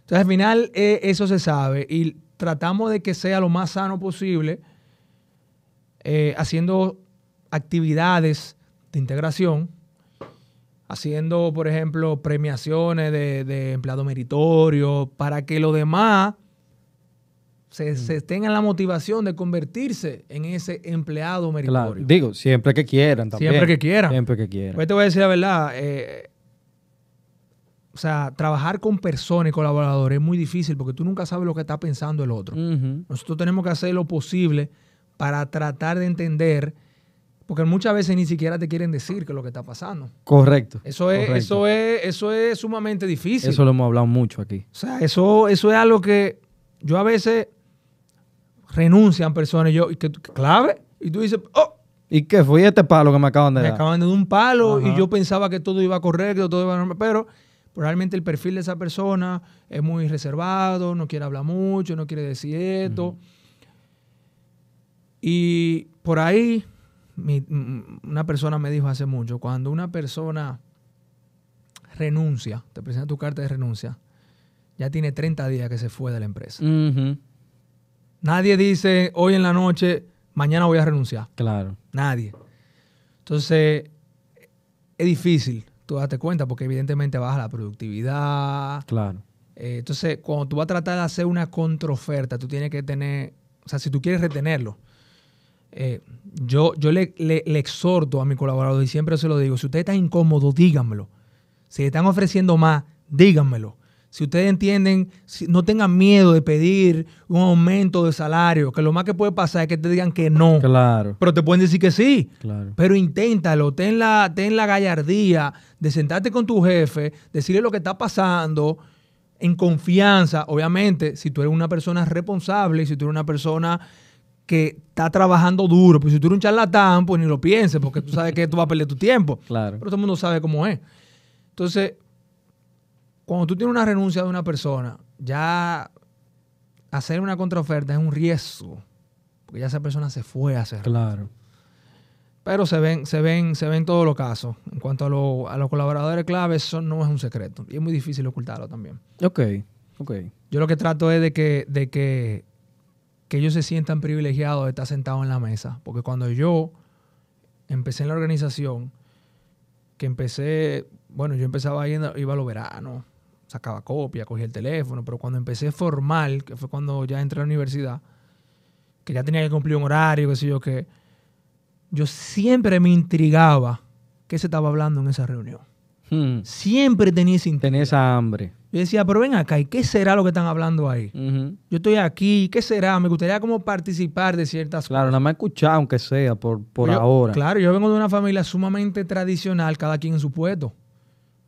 Entonces al final eh, eso se sabe y tratamos de que sea lo más sano posible eh, haciendo actividades de integración, haciendo, por ejemplo, premiaciones de, de empleado meritorio, para que lo demás se, mm. tengan la motivación de convertirse en ese empleado meritorio. Digo, siempre que quieran también. Siempre que quieran. Siempre que quieran. Pues te voy a decir la verdad, eh, o sea, trabajar con personas y colaboradores es muy difícil porque tú nunca sabes lo que está pensando el otro. Nosotros tenemos que hacer lo posible para tratar de entender, porque muchas veces ni siquiera te quieren decir que es lo que está pasando. Correcto. Eso es, Eso es, eso es sumamente difícil. Eso lo hemos hablado mucho aquí. O sea, eso, eso es algo que yo a veces renuncian personas yo, que clave, y tú dices, oh. ¿Y qué fue este palo que me acaban de me dar? Me acaban de dar un palo y yo pensaba que todo iba correcto, todo iba normal, pero realmente el perfil de esa persona es muy reservado, no quiere hablar mucho, no quiere decir esto. Y por ahí mm, una persona me dijo hace mucho, cuando una persona renuncia, te presenta tu carta de renuncia, ya tiene 30 días que se fue de la empresa. Nadie dice hoy en la noche, mañana voy a renunciar. Claro. Nadie. Entonces, es difícil tú darte cuenta porque evidentemente baja la productividad. Claro. Eh, entonces, cuando tú vas a tratar de hacer una contraoferta, tú tienes que tener, o sea, si tú quieres retenerlo, eh, yo, yo le, le, exhorto a mi colaborador y siempre se lo digo, si usted está incómodo, díganmelo. Si le están ofreciendo más, díganmelo. Si ustedes entienden, no tengan miedo de pedir un aumento de salario, que lo más que puede pasar es que te digan que no. Claro. Pero te pueden decir que sí. Claro. Pero inténtalo, ten la, ten la gallardía de sentarte con tu jefe, decirle lo que está pasando en confianza. Obviamente, si tú eres una persona responsable, si tú eres una persona que está trabajando duro, pues si tú eres un charlatán, pues ni lo pienses, porque tú sabes que tú vas a perder tu tiempo. Claro. Pero todo el mundo sabe cómo es. Entonces, cuando tú tienes una renuncia de una persona, ya hacer una contraoferta es un riesgo, porque ya esa persona se fue a hacer. Claro. Pero se ven, se ven, se ven todos los casos. En cuanto a, los colaboradores clave, eso no es un secreto. Y es muy difícil ocultarlo también. Ok, ok. Yo lo que trato es de que, de que, que ellos se sientan privilegiados de estar sentados en la mesa. Porque cuando yo empecé en la organización, que empecé, bueno, yo empezaba yendo, iba a los veranos, sacaba copia, cogía el teléfono, pero cuando empecé formal, que fue cuando ya entré a la universidad, que ya tenía que cumplir un horario, qué sé yo, que yo siempre me intrigaba qué se estaba hablando en esa reunión. Hmm. Siempre tenía esa Tenía esa hambre. Yo decía, pero ven acá, ¿y qué será lo que están hablando ahí? Yo estoy aquí, ¿qué será? Me gustaría como participar de ciertas cosas. Claro, nada más escuchar, aunque sea, por, ahora. Claro, yo vengo de una familia sumamente tradicional, cada quien en su puesto.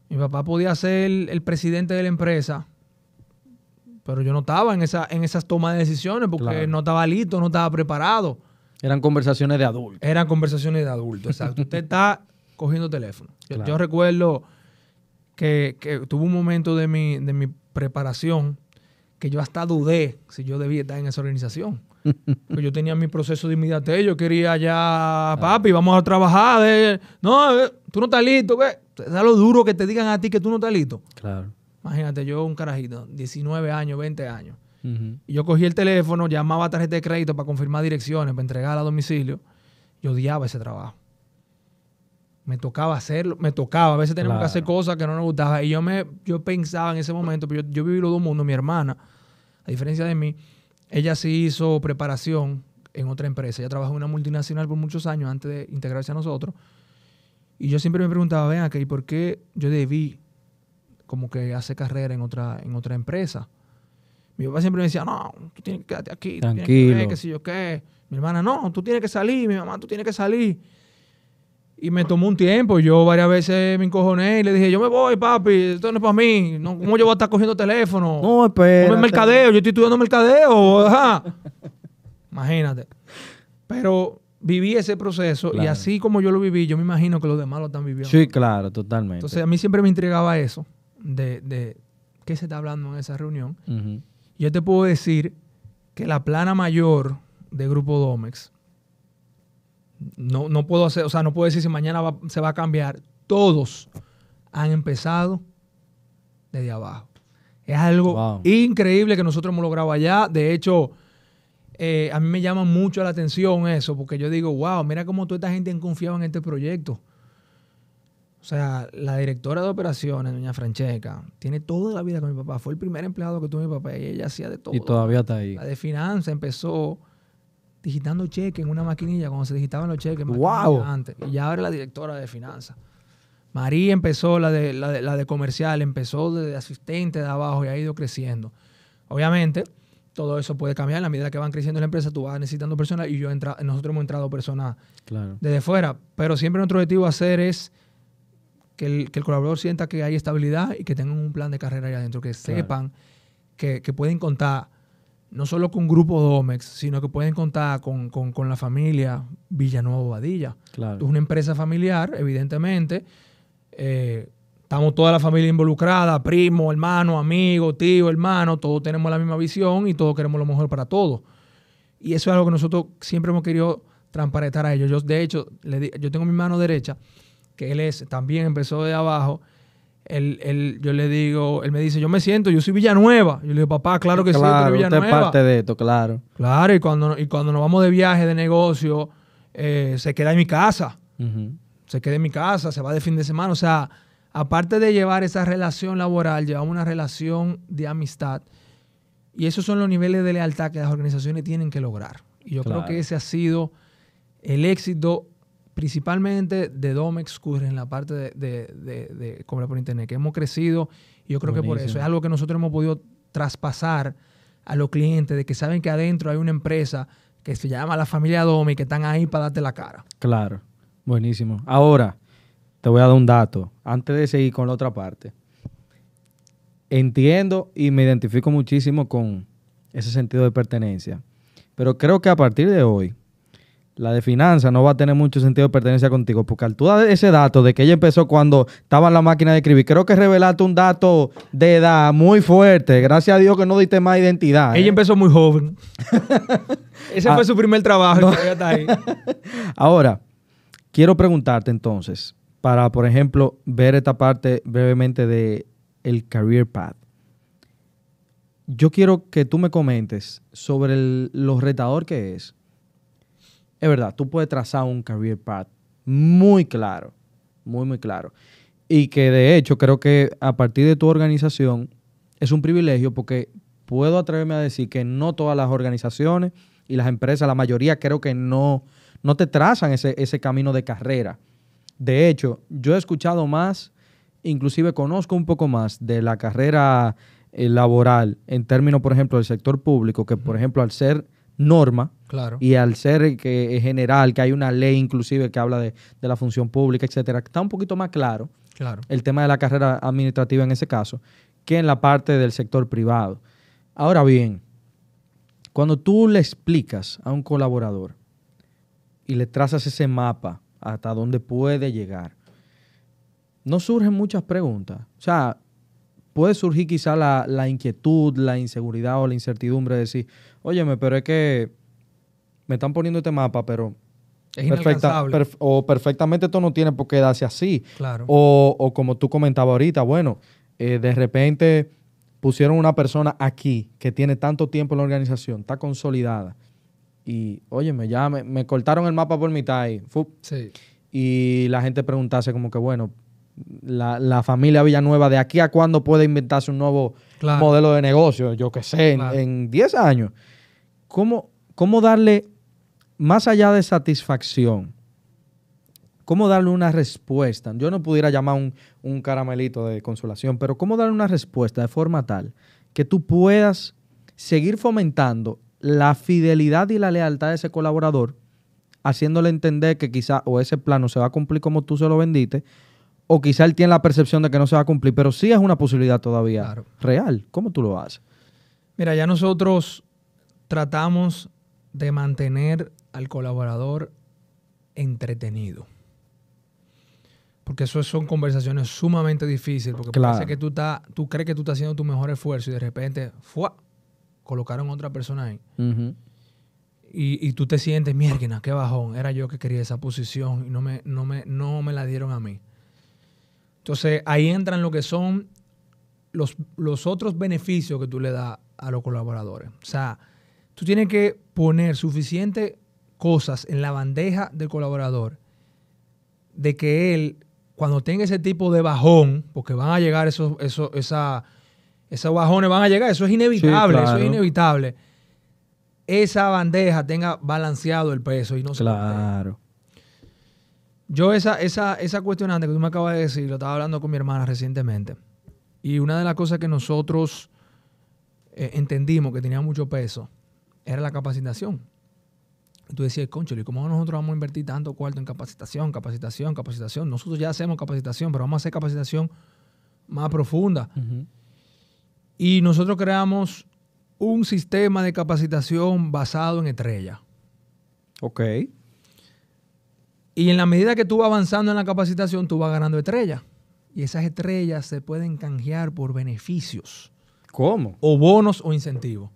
Mi papá podía ser el presidente de la empresa, pero yo no estaba en, esa, en esas tomas de decisiones porque no estaba listo, no estaba preparado. Eran conversaciones de adultos. Eran conversaciones de adultos, exacto. Usted está cogiendo teléfono. Yo, recuerdo que, que, tuve un momento de mi, de mi preparación que yo hasta dudé si yo debía estar en esa organización. Pues yo tenía mi proceso de inmediatez, yo quería ya, ah. papi, vamos a trabajar. No, eh, tú no estás listo, ve. Da lo duro que te digan a ti que tú no estás listo. Claro. Imagínate, yo un carajito, 19 años, 20 años. yo cogí el teléfono, llamaba a tarjeta de crédito para confirmar direcciones, para entregar a domicilio. Yo odiaba ese trabajo. Me tocaba hacerlo, me tocaba. A veces tenemos que hacer cosas que no nos gustaban. Y yo, me, yo pensaba en ese momento, pues yo, yo viví los dos mundos, mi hermana, a diferencia de mí, ella sí hizo preparación en otra empresa. Ella trabajó en una multinacional por muchos años antes de integrarse a nosotros. Y yo siempre me preguntaba, ven aquí, por qué yo debí como que hacer carrera en otra, en otra empresa? Mi papá siempre me decía, no, tú tienes que quedarte aquí. Tranquilo. Tú tienes que qué sé yo qué. Mi hermana, no, tú tienes que salir. Mi mamá, tú tienes que salir. Y me tomó un tiempo. Yo varias veces me encojoné y le dije, yo me voy, papi, esto no es para mí. ¿Cómo yo voy a estar cogiendo teléfono? No, espera. ¿Cómo es mercadeo? Yo estoy estudiando mercadeo. Imagínate. Pero viví ese proceso y así como yo lo viví, yo me imagino que los demás lo están viviendo. Sí, claro, totalmente. Entonces a mí siempre me intrigaba eso, de, de qué se está hablando en esa reunión. Yo te puedo decir que la plana mayor de Grupo Domex no, no puedo hacer, o sea, no puedo decir si mañana se va a cambiar. Todos han empezado desde abajo. Es algo increíble que nosotros hemos logrado allá. De hecho, eh, a mí me llama mucho la atención eso, porque yo digo, wow, mira cómo toda esta gente han confiado en este proyecto. O sea, la directora de operaciones, doña Francesca, tiene toda la vida con mi papá. Fue el primer empleado que tuvo mi papá y ella hacía de todo. Y todavía está ahí. La de finanzas empezó digitando cheques en una maquinilla cuando se digitaban los cheques. Antes. Y ya ahora la directora de finanzas. María empezó la de, la de, comercial, empezó de asistente de abajo y ha ido creciendo. Obviamente, todo eso puede cambiar. En la medida que van creciendo la empresa, tú vas necesitando personas y yo entra, nosotros hemos entrado personas desde fuera. Pero siempre nuestro objetivo hacer es que el, colaborador sienta que hay estabilidad y que tengan un plan de carrera allá adentro, que sepan que, que, pueden contar no solo con Grupo Domex, sino que pueden contar con, la familia Villanueva badilla Es una empresa familiar, evidentemente. Eh, estamos toda la familia involucrada, primo, hermano, amigo, tío, hermano, todos tenemos la misma visión y todos queremos lo mejor para todos. Y eso es algo que nosotros siempre hemos querido transparentar a ellos. Yo, de hecho, yo tengo mi mano derecha, que él es, también empezó de abajo, él, él, yo le digo, él me dice, yo me siento, yo soy Villanueva. Yo le digo, papá, claro que sí, Villanueva. Usted es parte de esto, claro. Claro, y cuando, y cuando nos vamos de viaje, de negocio, eh, se queda en mi casa. Se queda en mi casa, se va de fin de semana. O sea, aparte de llevar esa relación laboral, llevamos una relación de amistad. Y esos son los niveles de lealtad que las organizaciones tienen que lograr. Y yo creo que ese ha sido el éxito principalmente de Domex excurre en la parte de, de, por Internet, que hemos crecido y yo creo que por eso es algo que nosotros hemos podido traspasar a los clientes, de que saben que adentro hay una empresa que se llama la familia Domex, que están ahí para darte la cara. Claro, buenísimo. Ahora, te voy a dar un dato, antes de seguir con la otra parte. Entiendo y me identifico muchísimo con ese sentido de pertenencia, pero creo que a partir de hoy, la de finanzas no va a tener mucho sentido de pertenencia contigo, porque al tú dar ese dato de que ella empezó cuando estaba en la máquina de escribir, creo que revelaste un dato de edad muy fuerte. Gracias a Dios que no diste más identidad. Ella ¿eh? empezó muy joven. ese fue ah. su primer trabajo. Ahora, quiero preguntarte entonces, para, por ejemplo, ver esta parte brevemente de el career path. Yo quiero que tú me comentes sobre el, lo retador que es es verdad, tú puedes trazar un career path muy claro, muy, muy claro. Y que de hecho creo que a partir de tu organización es un privilegio porque puedo atreverme a decir que no todas las organizaciones y las empresas, la mayoría creo que no, no te trazan ese, camino de carrera. De hecho, yo he escuchado más, inclusive conozco un poco más de la carrera eh, laboral en términos, por ejemplo, del sector público, que por ejemplo al ser norma, y al ser que es general, que hay una ley inclusive que habla de, la función pública, etcétera, está un poquito más claro, claro, el tema de la carrera administrativa en ese caso que en la parte del sector privado. Ahora bien, cuando tú le explicas a un colaborador y le trazas ese mapa hasta dónde puede llegar, no surgen muchas preguntas. O sea, puede surgir quizá la, la, inquietud, la inseguridad o la incertidumbre de decir, óyeme, pero es que me están poniendo este mapa, pero es o perfectamente esto no tiene por qué darse así. Claro. O, como tú comentabas ahorita, bueno, eh, de repente pusieron una persona aquí que tiene tanto tiempo en la organización, está consolidada. Y, óyeme, ya me, me cortaron el mapa por mitad ahí. Sí. Y la gente preguntase como que, bueno, la, familia Villanueva de aquí a cuándo puede inventarse un nuevo modelo de negocio, yo qué sé, en 10 años. ¿Cómo, ¿Cómo darle más allá de satisfacción, ¿cómo darle una respuesta? Yo no pudiera llamar un, caramelito de consolación, pero ¿cómo darle una respuesta de forma tal que tú puedas seguir fomentando la fidelidad y la lealtad de ese colaborador, haciéndole entender que quizá o ese plano se va a cumplir como tú se lo vendiste, o quizá él tiene la percepción de que no se va a cumplir, pero sí es una posibilidad todavía real. ¿Cómo tú lo haces? Mira, ya nosotros tratamos de mantener al colaborador entretenido. Porque eso son conversaciones sumamente difíciles, porque parece que tú, estás, tú crees que tú estás haciendo tu mejor esfuerzo y de repente, ¡fua! colocaron a otra persona ahí. y, tú te sientes, mierda, qué bajón, era yo que quería esa posición y no me, no me, no me la dieron a mí. Entonces ahí entran lo que son los, los otros beneficios que tú le das a los colaboradores. O sea, tú tienes que poner suficiente cosas en la bandeja del colaborador, de que él, cuando tenga ese tipo de bajón, porque van a llegar esos, esa, esos bajones, van a llegar, eso es inevitable, eso es inevitable. Esa bandeja tenga balanceado el peso y no se Claro. Yo esa, esa, esa cuestionante que tú me acabas de decir, lo estaba hablando con mi hermana recientemente. Y una de las cosas que nosotros eh, entendimos que tenía mucho peso era la capacitación. Tú decías, concho, ¿y cómo nosotros vamos a invertir tanto cuarto en capacitación, capacitación, capacitación? Nosotros ya hacemos capacitación, pero vamos a hacer capacitación más profunda. Y nosotros creamos un sistema de capacitación basado en estrella. Ok. Y en la medida que tú vas avanzando en la capacitación, tú vas ganando estrellas. Y esas estrellas se pueden canjear por beneficios. ¿Cómo? O bonos o incentivos.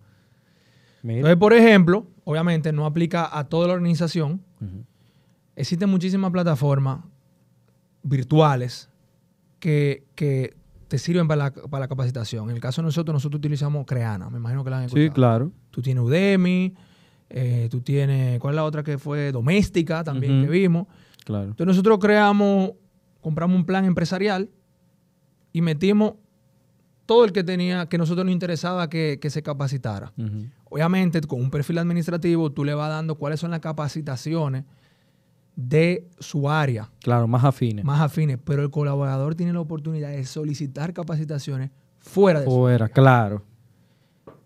Entonces, por ejemplo, obviamente no aplica a toda la organización. Existen muchísimas plataformas virtuales que, te sirven para la, capacitación. En el caso de nosotros, nosotros utilizamos Creana, me imagino que la han escuchado. Sí, claro. Tú tienes Udemy, eh, tú tienes, ¿cuál es la otra que fue? Doméstica también que vimos. Claro. Entonces nosotros creamos, compramos un plan empresarial y metimos todo el que tenía, que nosotros nos interesaba que, se capacitara. Obviamente, con un perfil administrativo, tú le vas dando cuáles son las capacitaciones de su área. Claro, más afines. Más afines, pero el colaborador tiene la oportunidad de solicitar capacitaciones fuera de Fuera, su área. claro.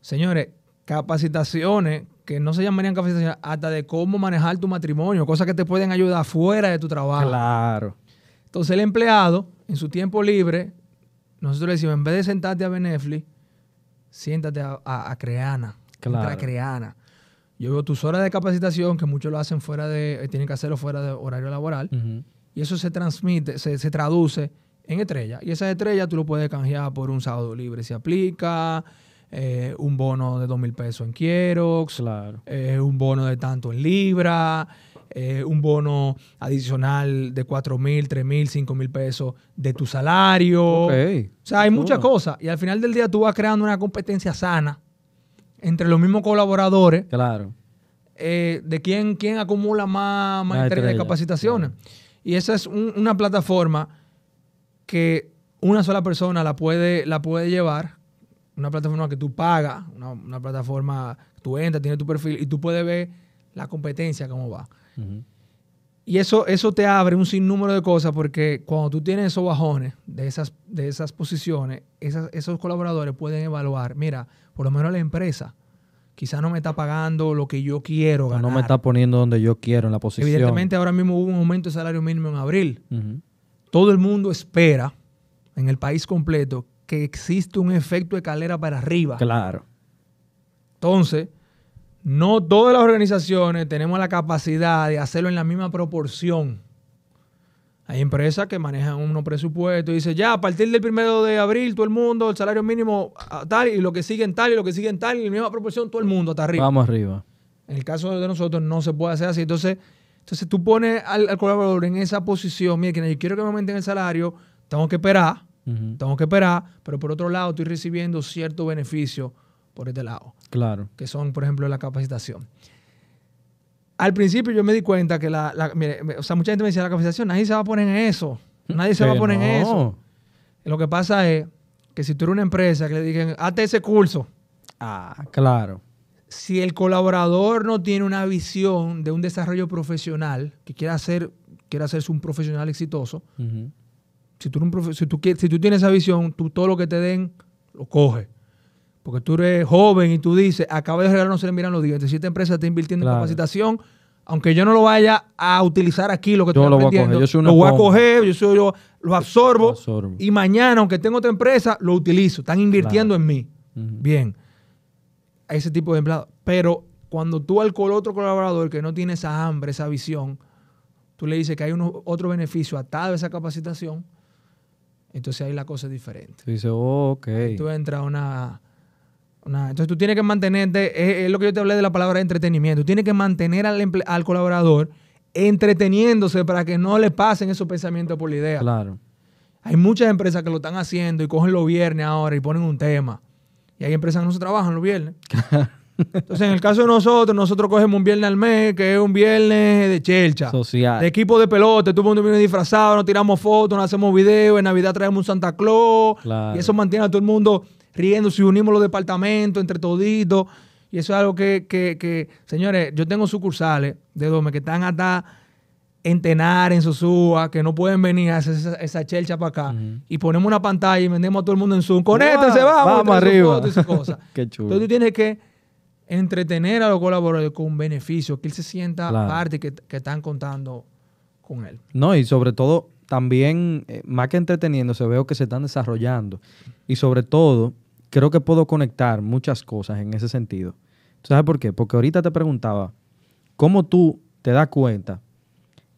Señores, capacitaciones que no se llamarían capacitaciones, hasta de cómo manejar tu matrimonio, cosas que te pueden ayudar fuera de tu trabajo. Claro. Entonces el empleado, en su tiempo libre, nosotros le decimos, en vez de sentarte a Benefli, siéntate a Creana claro. Yo veo tus horas de capacitación, que muchos lo hacen fuera de, eh, tienen que hacerlo fuera de horario laboral, y eso se transmite, se, traduce en estrella Y esa estrella tú lo puedes canjear por un sábado libre si aplica, eh, un bono de dos mil pesos en Quierox, claro. Eh, un bono de tanto en Libra, un bono adicional de cuatro mil, tres mil, cinco mil pesos de tu salario. O sea, hay muchas cosas. Y al final del día tú vas creando una competencia sana entre los mismos colaboradores. Claro. Eh, de quién, quién acumula más, entrega de capacitaciones. Y esa es una plataforma que una sola persona la puede, la puede llevar. Una plataforma que tú pagas, una, plataforma, tú entras, tienes tu perfil y tú puedes ver la competencia, cómo va. Y eso, eso te abre un sinnúmero de cosas porque cuando tú tienes esos bajones de esas, de esas posiciones, esos colaboradores pueden evaluar, mira, por lo menos la empresa quizá no me está pagando lo que yo quiero ganar. No me está poniendo donde yo quiero en la posición. Evidentemente ahora mismo hubo un aumento de salario mínimo en abril. Todo el mundo espera en el país completo que existe un efecto de calera para arriba. Claro. Entonces, no todas las organizaciones tenemos la capacidad de hacerlo en la misma proporción. Hay empresas que manejan unos presupuestos y dicen, ya, a partir del primero de abril, todo el mundo, el salario mínimo ah, tal, y lo que siguen tal, y lo que siguen tal, y en la misma proporción, todo el mundo hasta arriba. Vamos arriba. En el caso de nosotros no se puede hacer así. Entonces, entonces tú pones al, colaborador en esa posición, mire, quiero que me aumenten el salario, tengo que esperar, tengo que esperar, pero por otro lado estoy recibiendo cierto beneficio por este lado. Claro. Que son, por ejemplo, la capacitación. Al principio yo me di cuenta que la, o sea, mucha gente me decía, la capacitación, nadie se va a poner en eso. Nadie se va a poner en eso. Lo que pasa es que si tú eres una empresa que le digan, hazte ese curso. Ah, claro. Si el colaborador no tiene una visión de un desarrollo profesional, que quiera, hacer, quiera hacerse un profesional exitoso, si, tú si, tú, si tú tienes esa visión, tú todo lo que te den lo coges. Porque tú eres joven y tú dices, acabo de regalar, no se le miran los dientes. Si esta empresa está invirtiendo en capacitación, aunque yo no lo vaya a utilizar aquí, lo que yo estoy lo a lo voy a coger, yo, soy, yo lo absorbo, y mañana, aunque tenga otra empresa, lo utilizo. Están invirtiendo en mí. Bien. A ese tipo de empleados. Pero cuando tú al otro colaborador que no tiene esa hambre, esa visión, tú le dices que hay otro beneficio atado a esa capacitación, entonces ahí la cosa es diferente. Dice, oh, ok. Tú entras a una entonces tú tienes que mantenerte, es, lo que yo te hablé de la palabra entretenimiento, tú tienes que mantener al, colaborador entreteniéndose para que no le pasen esos pensamientos por la idea. Claro. Hay muchas empresas que lo están haciendo y cogen los viernes ahora y ponen un tema. Y hay empresas que no se trabajan los viernes. Entonces, en el caso de nosotros, nosotros cogemos un viernes al mes, que es un viernes de chelcha. Social. De equipo de pelota. Todo el mundo viene disfrazado, nos tiramos fotos, nos hacemos videos. En Navidad traemos un Santa Claus. Y eso mantiene a todo el mundo riendo si unimos los departamentos entre toditos. Y eso es algo que, que, señores, yo tengo sucursales de donde que están hasta en Tenar, en Sosúa, que no pueden venir a hacer esa, esa chelcha para acá. Y ponemos una pantalla y vendemos a todo el mundo en Zoom. ¡Con esto se va! Vamos arriba. chulo. Entonces tú tienes que entretener a los colaboradores con beneficio, que él se sienta parte, que, que están contando con él. No, y sobre todo, también, eh, más que entreteniéndose, veo que se están desarrollando. Y sobre todo, creo que puedo conectar muchas cosas en ese sentido. ¿Sabes por qué? Porque ahorita te preguntaba, ¿cómo tú te das cuenta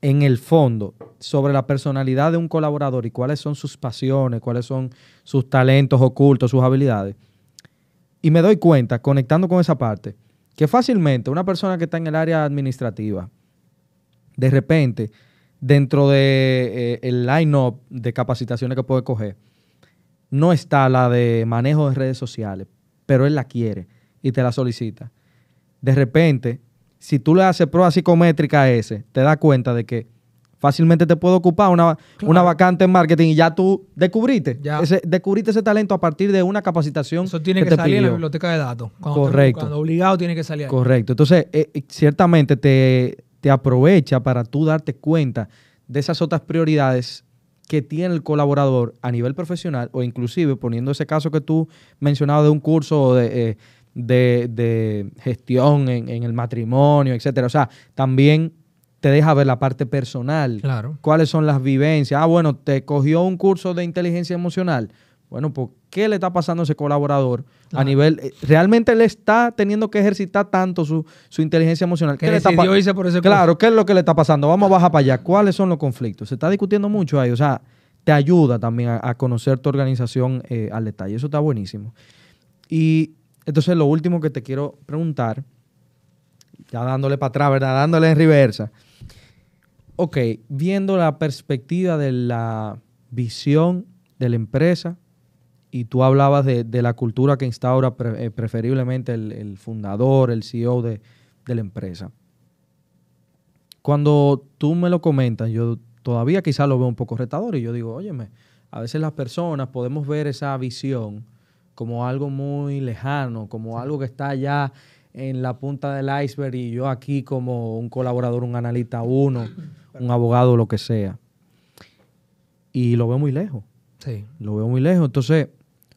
en el fondo sobre la personalidad de un colaborador y cuáles son sus pasiones, cuáles son sus talentos ocultos, sus habilidades? Y me doy cuenta, conectando con esa parte, que fácilmente una persona que está en el área administrativa, de repente, dentro del de, eh, line-up de capacitaciones que puede coger, no está la de manejo de redes sociales, pero él la quiere y te la solicita. De repente, si tú le haces prueba psicométrica a ese, te das cuenta de que fácilmente te puede ocupar una, una vacante en marketing y ya tú descubriste, ya. Ese, ese talento a partir de una capacitación. Eso tiene que, salir en la biblioteca de datos. Correcto. cuando obligado tiene que salir. Correcto. Entonces, eh, eh, ciertamente te, te aprovecha para tú darte cuenta de esas otras prioridades que tiene el colaborador a nivel profesional o inclusive poniendo ese caso que tú mencionabas de un curso eh, de, gestión en, en, el matrimonio, etcétera. O sea, también te deja ver la parte personal. ¿Cuáles son las vivencias? Ah, bueno, te cogió un curso de inteligencia emocional. Bueno, qué le está pasando a ese colaborador a nivel... Eh, realmente le está teniendo que ejercitar tanto su, inteligencia emocional. ¿Qué, le está pasando. Claro, ¿qué es lo que le está pasando? Vamos a bajar para allá. ¿Cuáles son los conflictos? Se está discutiendo mucho ahí. O sea, te ayuda también a, conocer tu organización eh, al detalle. Eso está buenísimo. Y entonces lo último que te quiero preguntar, ya dándole para atrás, ¿verdad? Dándole en reversa. Ok, viendo la perspectiva de la visión de la empresa, y tú hablabas de, la cultura que instaura eh, preferiblemente el, fundador, el CEO de, de, la empresa. Cuando tú me lo comentas, yo todavía quizás lo veo un poco retador y yo digo, óyeme, a veces las personas podemos ver esa visión como algo muy lejano, como algo que está allá en la punta del iceberg y yo aquí como un colaborador, un analista uno, un abogado, lo que sea. Y lo veo muy lejos. Sí. Lo veo muy lejos. Entonces,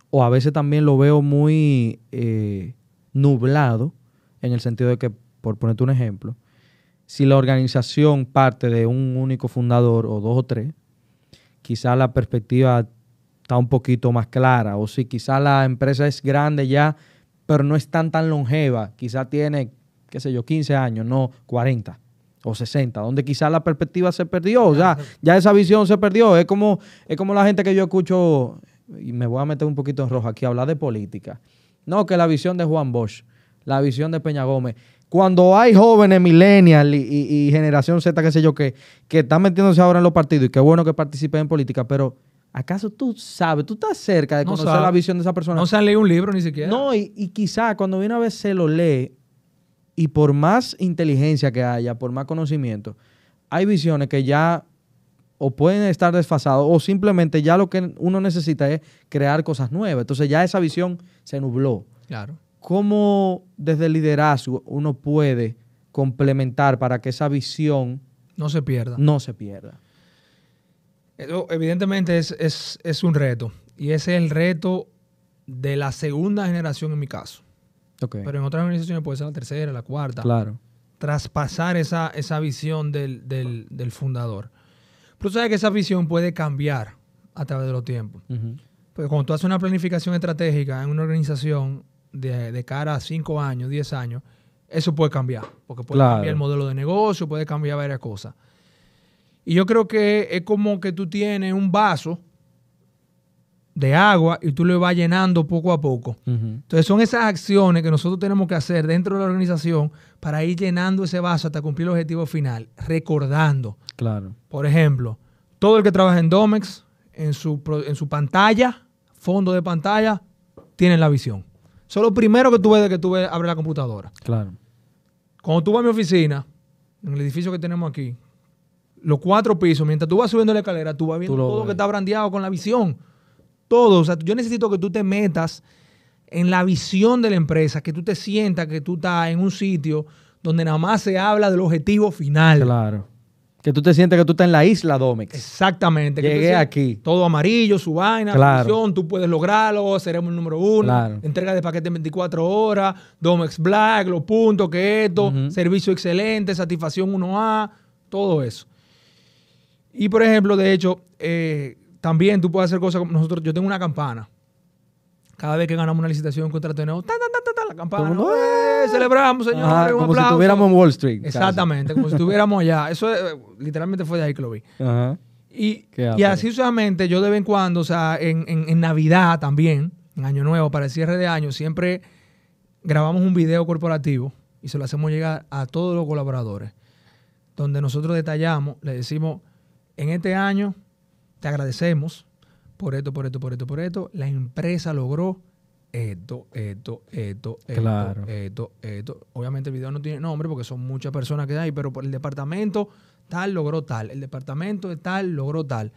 o a veces también lo veo muy eh, nublado, en el sentido de que, por ponerte un ejemplo, si la organización parte de un único fundador o dos o tres, quizá la perspectiva está un poquito más clara, o si quizá la empresa es grande ya, pero no es tan tan longeva, quizá tiene, qué sé yo, 15 años, no 40 o 60, donde quizás la perspectiva se perdió, o sea, ya esa visión se perdió. Es como, es como la gente que yo escucho y me voy a meter un poquito en rojo aquí, hablar de política. No, que la visión de Juan Bosch, la visión de Peña Gómez. Cuando hay jóvenes millennials y, generación Z, qué sé yo, que, que están metiéndose ahora en los partidos y qué bueno que participen en política, pero ¿acaso tú sabes, tú estás cerca de conocer la visión de esa persona? No se han leído un libro ni siquiera. No, y, quizás quizá cuando una vez se lo lee y por más inteligencia que haya, por más conocimiento, hay visiones que ya o pueden estar desfasados o simplemente ya lo que uno necesita es crear cosas nuevas. Entonces ya esa visión se nubló. Claro. ¿Cómo desde el liderazgo uno puede complementar para que esa visión no se pierda? No se pierda. Eso evidentemente es, un reto y ese es el reto de la segunda generación en mi caso. Pero en otras organizaciones puede ser la tercera, la cuarta. Claro. Traspasar esa, esa visión del, del, del fundador. Pero tú sabes que esa visión puede cambiar a través de los tiempos. Porque cuando tú haces una planificación estratégica en una organización de, cara a 5 años, 10 años, eso puede cambiar. Porque puede cambiar el modelo de negocio, puede cambiar varias cosas. Y yo creo que es como que tú tienes un vaso de agua y tú lo vas llenando poco a poco. Entonces son esas acciones que nosotros tenemos que hacer dentro de la organización para ir llenando ese vaso hasta cumplir el objetivo final, recordando. Claro. Por ejemplo, todo el que trabaja en Domex, en su, pantalla, fondo de pantalla, tiene la visión. Eso es lo primero que tú ves de que tú ves, abres la computadora. Claro. Cuando tú vas a mi oficina, en el edificio que tenemos aquí, los cuatro pisos, mientras tú vas subiendo la escalera, tú vas viendo todo lo que está brandeado con la visión todo. O sea, yo necesito que tú te metas en la visión de la empresa, que tú te sientas que tú estás en un sitio donde nada más se habla del objetivo final. Claro. Que tú te sientas que tú estás en la isla Domex. Exactamente. Llegué aquí. Todo amarillo, su vaina, claro. visión, tú puedes lograrlo, seremos el número uno. Entrega de paquete en 24 horas, Domex Black, los puntos, que esto, servicio excelente, satisfacción 1A, todo eso. Y por ejemplo, de hecho, eh, también tú puedes hacer cosas como nosotros. Yo tengo una campana. Cada vez que ganamos una licitación, un contrato de nuevo, la campana. Eh, ¡eh! Celebramos, señor. Un aplauso. como si estuviéramos en Wall Street. Exactamente, como si estuviéramos allá. Eso literalmente fue de ahí que lo vi. Y, así solamente yo de vez en cuando, o sea, en, en Navidad también, en Año Nuevo, para el cierre de año, siempre grabamos un video corporativo y se lo hacemos llegar a todos los colaboradores, donde nosotros detallamos, le decimos, en este año te agradecemos por esto, por esto, por esto, por esto. La empresa logró esto, esto, esto, esto, esto, esto. Obviamente el video no tiene nombre porque son muchas personas que hay, pero el departamento tal logró tal, el departamento tal logró tal.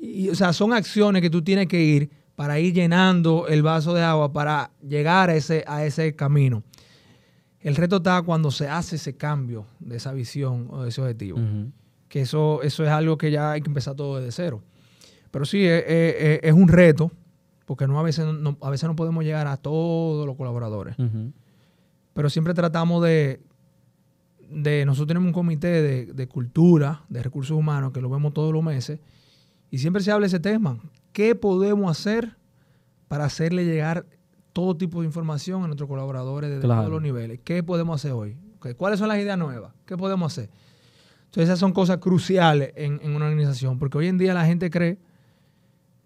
y, o sea, son acciones que tú tienes que ir para ir llenando el vaso de agua para llegar a ese, a ese camino. El reto está cuando se hace ese cambio de esa visión o de ese objetivo que eso, eso es algo que ya hay que empezar todo desde cero. Pero sí, eh, eh, eh, es, un reto, porque no, a, veces no, a veces no podemos llegar a todos los colaboradores. Pero siempre tratamos de, de, nosotros tenemos un comité de, cultura, de recursos humanos, que lo vemos todos los meses, y siempre se habla ese tema. ¿Qué podemos hacer para hacerle llegar todo tipo de información a nuestros colaboradores de todos los niveles? ¿Qué podemos hacer hoy? ¿Cuáles son las ideas nuevas? ¿Qué podemos hacer? Entonces esas son cosas cruciales en, una organización, porque hoy en día la gente cree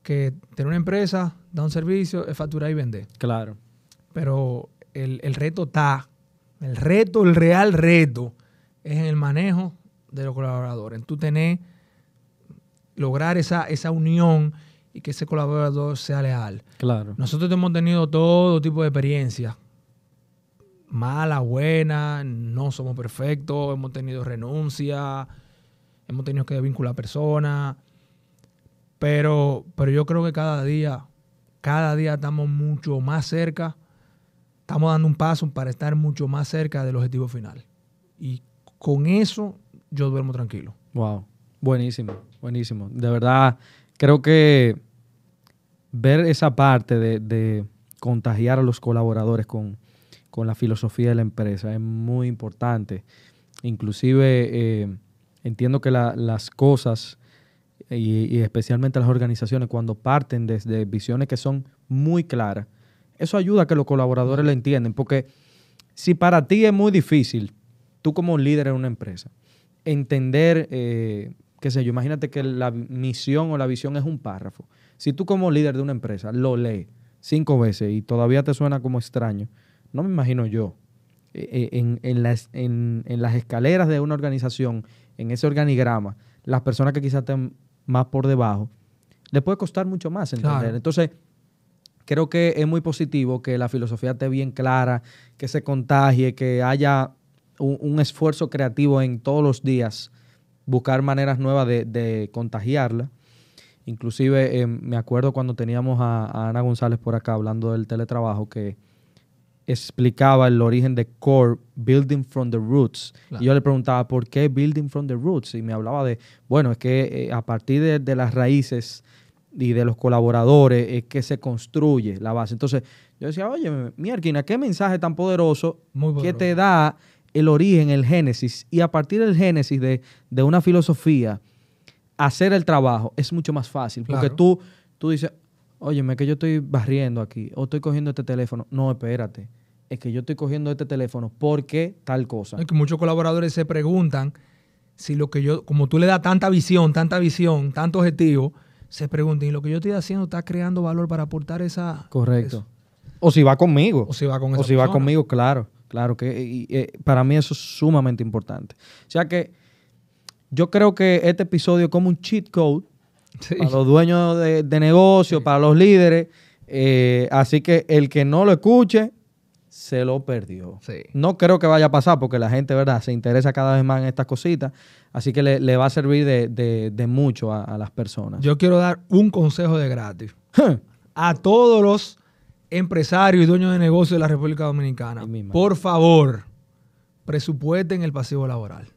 que tener una empresa, dar un servicio, es facturar y vender. Claro. Pero el, reto está, el reto, el real reto, es en el manejo de los colaboradores, en tú tener, lograr esa, esa unión y que ese colaborador sea leal. Claro. Nosotros hemos tenido todo tipo de experiencias mala, buena, no somos perfectos, hemos tenido renuncia, hemos tenido que vincular personas, pero, pero yo creo que cada día, cada día estamos mucho más cerca, estamos dando un paso para estar mucho más cerca del objetivo final. Y con eso yo duermo tranquilo. Wow, buenísimo, buenísimo. De verdad, creo que ver esa parte de contagiar a los colaboradores con, con la filosofía de la empresa. Es muy importante. Inclusive eh, entiendo que las cosas y, especialmente las organizaciones cuando parten desde visiones que son muy claras, eso ayuda a que los colaboradores lo entiendan. Porque si para ti es muy difícil, tú como líder en una empresa, entender, eh, qué sé yo, imagínate que la misión o la visión es un párrafo. Si tú como líder de una empresa lo lees cinco veces y todavía te suena como extraño, no me imagino yo, eh, eh, en, en, las, escaleras de una organización, en ese organigrama, las personas que quizás estén más por debajo, le puede costar mucho más entender. Entonces, creo que es muy positivo que la filosofía esté bien clara, que se contagie, que haya un, esfuerzo creativo en todos los días, buscar maneras nuevas de, contagiarla. Inclusive eh, me acuerdo cuando teníamos a Ana González por acá hablando del teletrabajo que explicaba el origen de core, building from the roots. Y yo le preguntaba, ¿por qué building from the roots? Y me hablaba de, bueno, es que eh, a partir de, las raíces y de los colaboradores es que se construye la base. Entonces, yo decía, oye, Arquina, qué mensaje tan poderoso, que te da el origen, el génesis. Y a partir del génesis de, una filosofía, hacer el trabajo es mucho más fácil. Porque tú, tú dices, óyeme, que yo estoy barriendo aquí o estoy cogiendo este teléfono. No, espérate, es que yo estoy cogiendo este teléfono porque tal cosa. Es que muchos colaboradores se preguntan si lo que yo, como tú le das tanta visión, tanta visión, tanto objetivo, se preguntan, ¿y lo que yo estoy haciendo está creando valor para aportar esa... Correcto. O si va conmigo. O si va con esa O si va conmigo, claro. Claro que eh, para mí eso es sumamente importante. O sea que yo creo que este episodio como un cheat code los dueños de, de negocio, para los líderes. Eh, así que el que no lo escuche, se lo perdió. No creo que vaya a pasar porque la gente, ¿verdad?, se interesa cada vez más en estas cositas. Así que le, va a servir de, mucho a, las personas. Yo quiero dar un consejo de gratis a todos los empresarios y dueños de negocios de la República Dominicana. Por favor, presupuesten el pasivo laboral.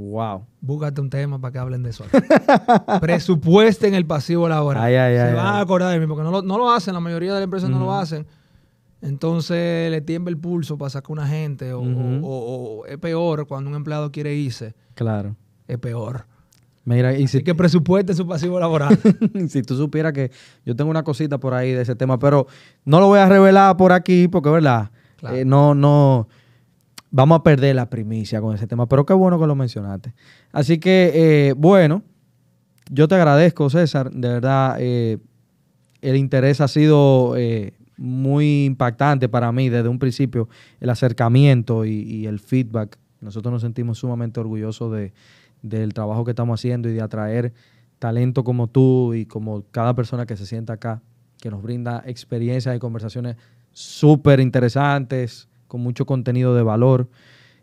Wow. Búscate un tema para que hablen de eso. Presupuesten el pasivo laboral. Ay, ay, Se van a acordar de mí, porque no lo, hacen, la mayoría de las empresas no lo hacen. Entonces le tiembla el pulso para sacar una gente, o, es peor cuando un empleado quiere irse. Claro. Es peor. Mira, y si que presupuesten su pasivo laboral. si tú supieras que yo tengo una cosita por ahí de ese tema, pero no lo voy a revelar por aquí, porque, ¿verdad? Claro. Eh, no, no vamos a perder la primicia con ese tema, pero qué bueno que lo mencionaste. Así que, eh, bueno, yo te agradezco, César, de verdad, eh, el interés ha sido eh, muy impactante para mí desde un principio, el acercamiento y, el feedback. Nosotros nos sentimos sumamente orgullosos de, del trabajo que estamos haciendo y de atraer talento como tú y como cada persona que se sienta acá, que nos brinda experiencias y conversaciones súper interesantes, con mucho contenido de valor,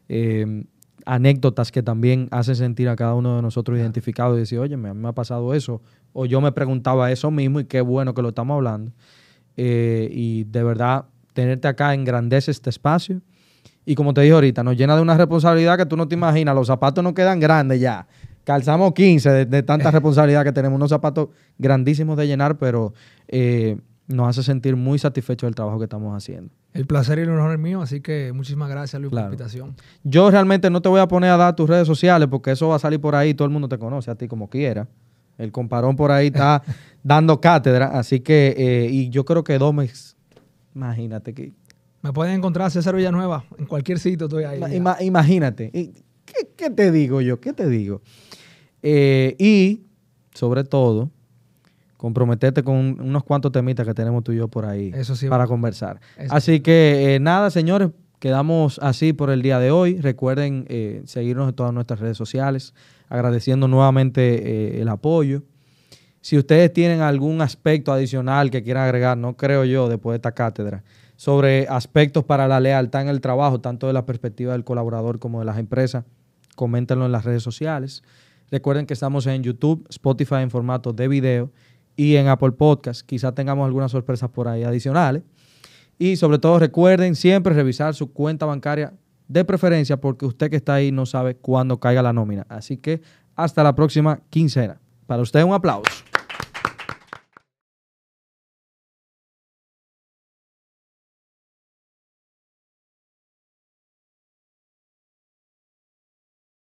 em, anécdotas que también hacen sentir a cada uno de nosotros identificados y decir, oye, a mí me ha pasado eso, o yo me preguntaba eso mismo y qué bueno que lo estamos hablando. Eh, y de verdad, tenerte acá engrandece este espacio. Y como te dije ahorita, nos llena de una responsabilidad que tú no te imaginas. Los zapatos no quedan grandes ya. Calzamos 15 de, tanta responsabilidad que tenemos. Unos zapatos grandísimos de llenar, pero eh, nos hace sentir muy satisfechos del trabajo que estamos haciendo. El placer y el honor es mío, así que muchísimas gracias Luis por la invitación. Yo realmente no te voy a poner a dar tus redes sociales porque eso va a salir por ahí, todo el mundo te conoce a ti como quiera. El comparón por ahí está dando cátedra, así que, eh, y yo creo que meses. imagínate que... Me pueden encontrar César Villanueva, en cualquier sitio estoy ahí. imagínate, ¿Qué, te digo yo? ¿Qué te digo? Eh, y, sobre todo, comprometerte con unos cuantos temitas que tenemos tú y yo por ahí para conversar. Así que eh, nada, señores, quedamos así por el día de hoy. Recuerden eh, seguirnos en todas nuestras redes sociales, agradeciendo nuevamente eh, el apoyo. Si ustedes tienen algún aspecto adicional que quieran agregar, no creo yo, después de esta cátedra, sobre aspectos para la lealtad en el trabajo, tanto de la perspectiva del colaborador como de las empresas, coméntenlo en las redes sociales. Recuerden que estamos en YouTube, Spotify en formato de video y en Apple Podcast. Quizás tengamos algunas sorpresas por ahí adicionales. Y sobre todo recuerden siempre revisar su cuenta bancaria de preferencia porque usted que está ahí no sabe cuándo caiga la nómina. Así que hasta la próxima quincena. Para usted un aplauso.